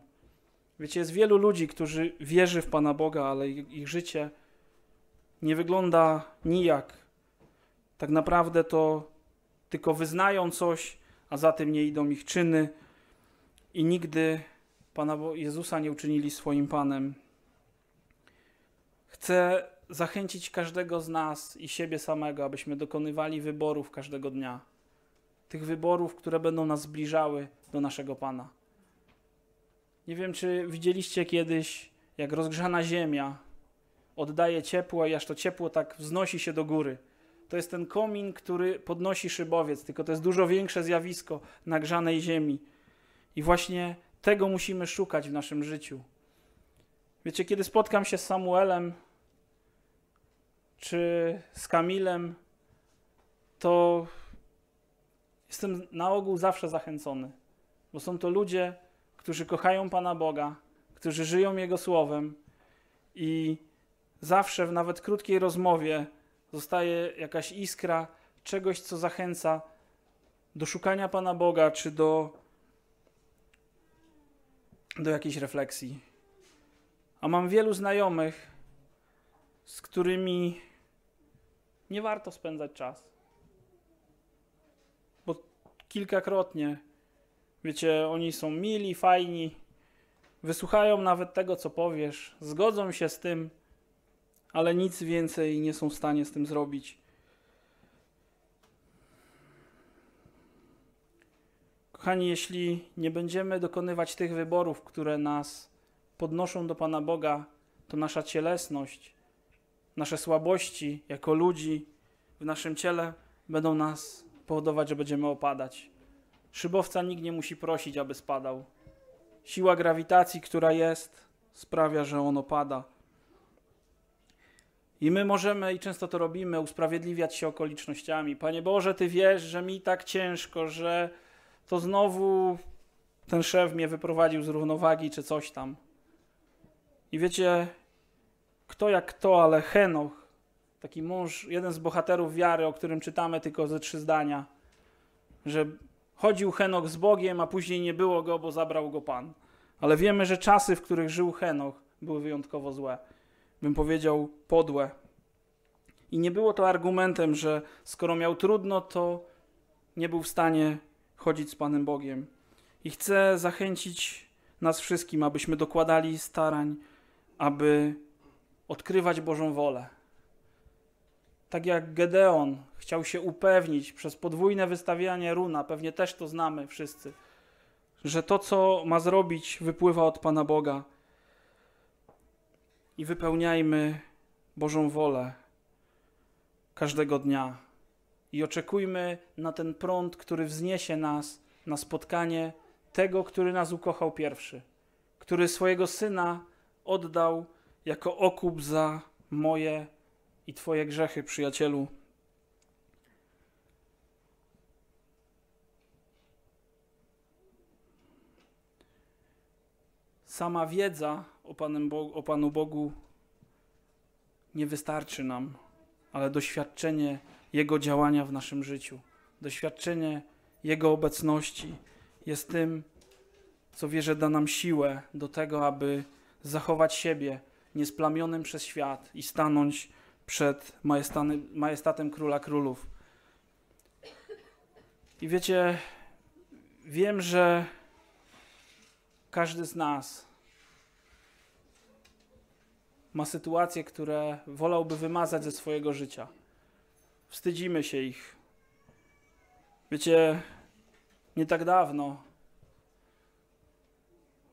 Wiecie, jest wielu ludzi, którzy wierzy w Pana Boga, ale ich życie nie wygląda nijak. Tak naprawdę to tylko wyznają coś, a za tym nie idą ich czyny i nigdy Pana Jezusa nie uczynili swoim Panem. Chcę zachęcić każdego z nas i siebie samego, abyśmy dokonywali wyborów każdego dnia. Tych wyborów, które będą nas zbliżały do naszego Pana. Nie wiem, czy widzieliście kiedyś, jak rozgrzana ziemia oddaje ciepło, i aż to ciepło tak wznosi się do góry. To jest ten komin, który podnosi szybowiec, tylko to jest dużo większe zjawisko nagrzanej ziemi. I właśnie tego musimy szukać w naszym życiu. Wiecie, kiedy spotkam się z Samuelem, czy z Kamilem, to jestem na ogół zawsze zachęcony, bo są to ludzie, którzy kochają Pana Boga, którzy żyją Jego słowem i zawsze w nawet krótkiej rozmowie zostaje jakaś iskra czegoś, co zachęca do szukania Pana Boga czy do, do jakiejś refleksji. A mam wielu znajomych, z którymi nie warto spędzać czas. Bo kilkakrotnie, wiecie, oni są mili, fajni, wysłuchają nawet tego, co powiesz, zgodzą się z tym, ale nic więcej nie są w stanie z tym zrobić. Kochani, jeśli nie będziemy dokonywać tych wyborów, które nas podnoszą do Pana Boga, to nasza cielesność nasze słabości jako ludzi w naszym ciele będą nas powodować, że będziemy opadać. Szybowca nikt nie musi prosić, aby spadał. Siła grawitacji, która jest, sprawia, że on opada. I my możemy, i często to robimy, usprawiedliwiać się okolicznościami. Panie Boże, Ty wiesz, że mi tak ciężko, że to znowu ten szef mnie wyprowadził z równowagi, czy coś tam. I wiecie, kto jak kto, ale Henoch, taki mąż, jeden z bohaterów wiary, o którym czytamy tylko ze trzy zdania, że chodził Henoch z Bogiem, a później nie było go, bo zabrał go Pan. Ale wiemy, że czasy, w których żył Henoch, były wyjątkowo złe. Bym powiedział podłe. I nie było to argumentem, że skoro miał trudno, to nie był w stanie chodzić z Panem Bogiem. I chcę zachęcić nas wszystkim, abyśmy dokładali starań, aby odkrywać Bożą wolę. Tak jak Gedeon chciał się upewnić przez podwójne wystawianie runa, pewnie też to znamy wszyscy, że to, co ma zrobić, wypływa od Pana Boga. I wypełniajmy Bożą wolę każdego dnia. I oczekujmy na ten prąd, który wzniesie nas na spotkanie tego, który nas ukochał pierwszy, który swojego syna oddał jako okup za moje i Twoje grzechy, przyjacielu. Sama wiedza o, Panem o Panu Bogu nie wystarczy nam, ale doświadczenie Jego działania w naszym życiu, doświadczenie Jego obecności jest tym, co wierzę da nam siłę do tego, aby zachować siebie niesplamionym przez świat i stanąć przed majestatem Króla Królów. I wiecie, wiem, że każdy z nas ma sytuacje, które wolałby wymazać ze swojego życia. Wstydzimy się ich. Wiecie, nie tak dawno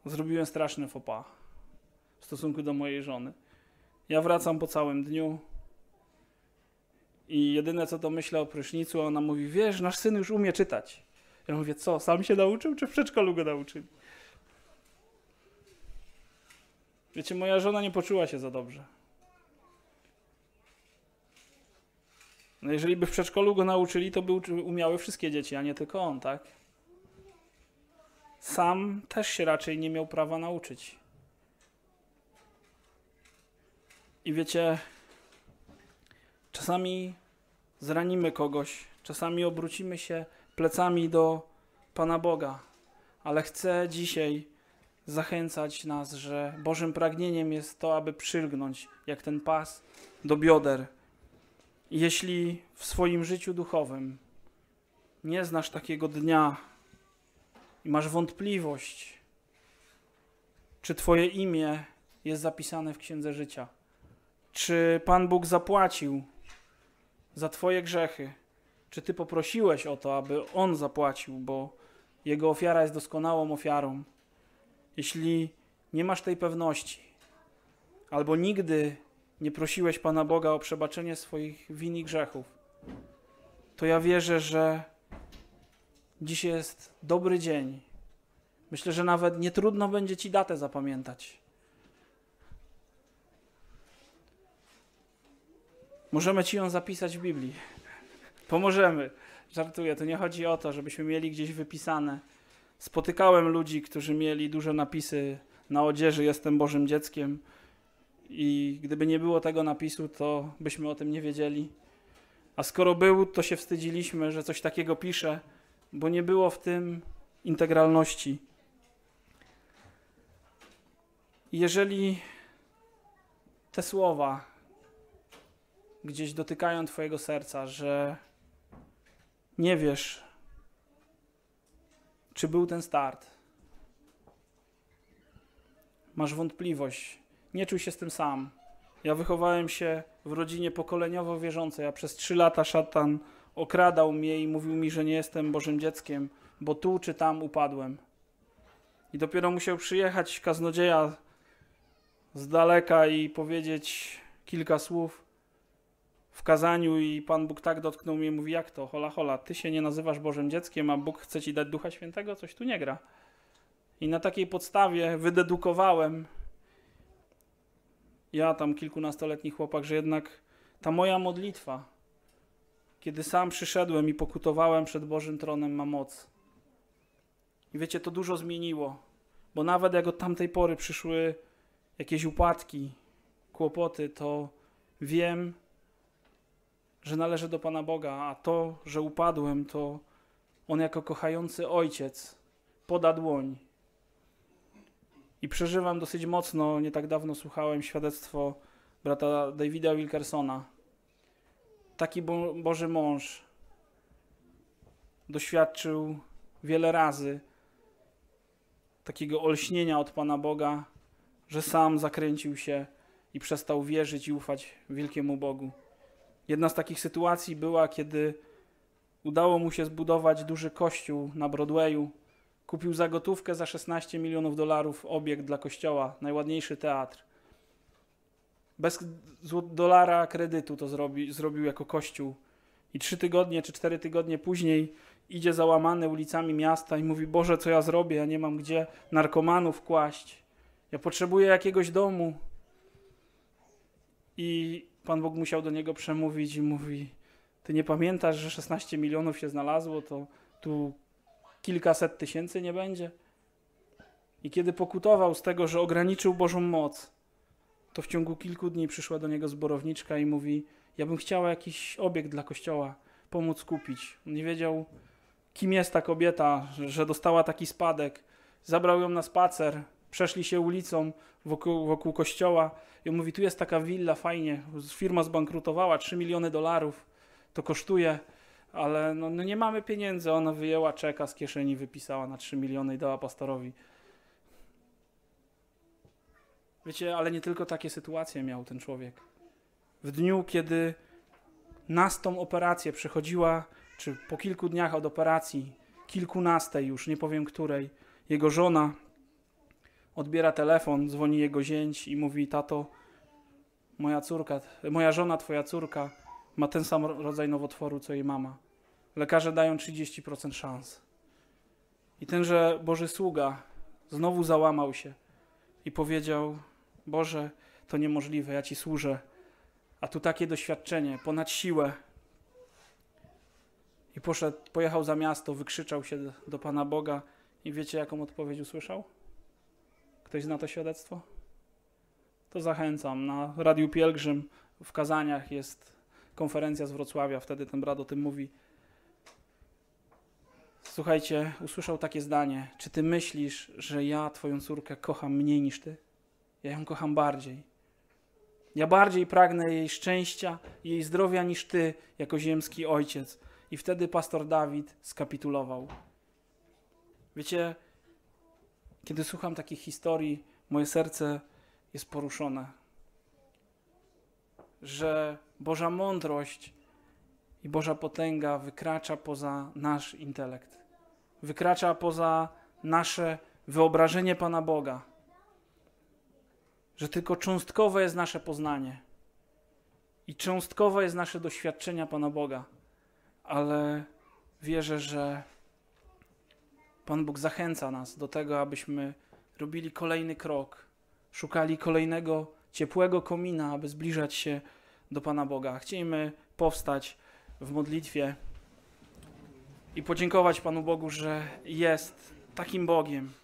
zrobiłem straszny faux pas stosunku do mojej żony. Ja wracam po całym dniu i jedyne co to myślę o prysznicu, a ona mówi, wiesz, nasz syn już umie czytać. Ja mówię, co, sam się nauczył, czy w przedszkolu go nauczyli? Wiecie, moja żona nie poczuła się za dobrze. No jeżeli by w przedszkolu go nauczyli, to by umiały wszystkie dzieci, a nie tylko on, tak? Sam też się raczej nie miał prawa nauczyć. I wiecie, czasami zranimy kogoś, czasami obrócimy się plecami do Pana Boga, ale chcę dzisiaj zachęcać nas, że Bożym pragnieniem jest to, aby przylgnąć jak ten pas do bioder. Jeśli w swoim życiu duchowym nie znasz takiego dnia i masz wątpliwość, czy Twoje imię jest zapisane w Księdze Życia, czy Pan Bóg zapłacił za Twoje grzechy? Czy Ty poprosiłeś o to, aby On zapłacił, bo Jego ofiara jest doskonałą ofiarą? Jeśli nie masz tej pewności, albo nigdy nie prosiłeś Pana Boga o przebaczenie swoich win i grzechów, to ja wierzę, że dzisiaj jest dobry dzień. Myślę, że nawet nie trudno będzie Ci datę zapamiętać. Możemy ci ją zapisać w Biblii. Pomożemy. Żartuję, to nie chodzi o to, żebyśmy mieli gdzieś wypisane. Spotykałem ludzi, którzy mieli duże napisy na odzieży Jestem Bożym Dzieckiem i gdyby nie było tego napisu, to byśmy o tym nie wiedzieli. A skoro był, to się wstydziliśmy, że coś takiego pisze, bo nie było w tym integralności. Jeżeli te słowa gdzieś dotykają Twojego serca, że nie wiesz, czy był ten start. Masz wątpliwość, nie czuj się z tym sam. Ja wychowałem się w rodzinie pokoleniowo wierzącej, a przez trzy lata szatan okradał mnie i mówił mi, że nie jestem Bożym dzieckiem, bo tu czy tam upadłem. I dopiero musiał przyjechać kaznodzieja z daleka i powiedzieć kilka słów, w kazaniu i Pan Bóg tak dotknął mnie, mówi jak to, hola hola, ty się nie nazywasz Bożym dzieckiem, a Bóg chce ci dać Ducha Świętego, coś tu nie gra. I na takiej podstawie wydedukowałem ja tam kilkunastoletni chłopak, że jednak ta moja modlitwa, kiedy sam przyszedłem i pokutowałem przed Bożym tronem, ma moc. I wiecie, to dużo zmieniło, bo nawet jak od tamtej pory przyszły jakieś upadki, kłopoty, to wiem, że należy do Pana Boga, a to, że upadłem, to On jako kochający ojciec poda dłoń. I przeżywam dosyć mocno, nie tak dawno słuchałem świadectwo brata Davida Wilkersona. Taki bo Boży mąż doświadczył wiele razy takiego olśnienia od Pana Boga, że sam zakręcił się i przestał wierzyć i ufać wielkiemu Bogu. Jedna z takich sytuacji była, kiedy udało mu się zbudować duży kościół na Broadwayu. Kupił za gotówkę za 16 milionów dolarów obiekt dla kościoła, najładniejszy teatr. Bez dolara kredytu to zrobi, zrobił jako kościół. I trzy tygodnie czy cztery tygodnie później idzie załamany ulicami miasta i mówi: Boże, co ja zrobię? Ja nie mam gdzie narkomanów kłaść. Ja potrzebuję jakiegoś domu. I Pan Bóg musiał do niego przemówić i mówi: Ty nie pamiętasz, że 16 milionów się znalazło, to tu kilkaset tysięcy nie będzie? I kiedy pokutował z tego, że ograniczył Bożą moc, to w ciągu kilku dni przyszła do niego zborowniczka i mówi: Ja bym chciała jakiś obiekt dla kościoła pomóc kupić. On nie wiedział, kim jest ta kobieta, że dostała taki spadek. Zabrał ją na spacer, przeszli się ulicą wokół, wokół kościoła i on mówi, tu jest taka willa, fajnie, firma zbankrutowała, 3 miliony dolarów to kosztuje, ale no, no nie mamy pieniędzy. Ona wyjęła czeka z kieszeni, wypisała na 3 miliony i dała pastorowi. Wiecie, ale nie tylko takie sytuacje miał ten człowiek. W dniu, kiedy nas tą operację przechodziła, czy po kilku dniach od operacji, kilkunastej już, nie powiem której, jego żona odbiera telefon, dzwoni jego zięć i mówi, tato, moja córka, moja żona, twoja córka ma ten sam rodzaj nowotworu, co jej mama. Lekarze dają 30% szans. I tenże Boży sługa znowu załamał się i powiedział, Boże, to niemożliwe, ja Ci służę. A tu takie doświadczenie, ponad siłę. I poszedł, pojechał za miasto, wykrzyczał się do Pana Boga i wiecie, jaką odpowiedź usłyszał? Ktoś zna to świadectwo? To zachęcam. Na Radiu Pielgrzym w kazaniach jest konferencja z Wrocławia, wtedy ten brat o tym mówi. Słuchajcie, usłyszał takie zdanie: Czy ty myślisz, że ja twoją córkę kocham mniej niż ty? Ja ją kocham bardziej. Ja bardziej pragnę jej szczęścia, jej zdrowia niż ty, jako ziemski ojciec. I wtedy pastor Dawid skapitulował. Wiecie, kiedy słucham takich historii, moje serce jest poruszone, że Boża mądrość i Boża potęga wykracza poza nasz intelekt, wykracza poza nasze wyobrażenie Pana Boga, że tylko cząstkowe jest nasze poznanie i cząstkowe jest nasze doświadczenie Pana Boga, ale wierzę, że Pan Bóg zachęca nas do tego, abyśmy robili kolejny krok, szukali kolejnego ciepłego komina, aby zbliżać się do Pana Boga. Chcielibyśmy powstać w modlitwie i podziękować Panu Bogu, że jest takim Bogiem,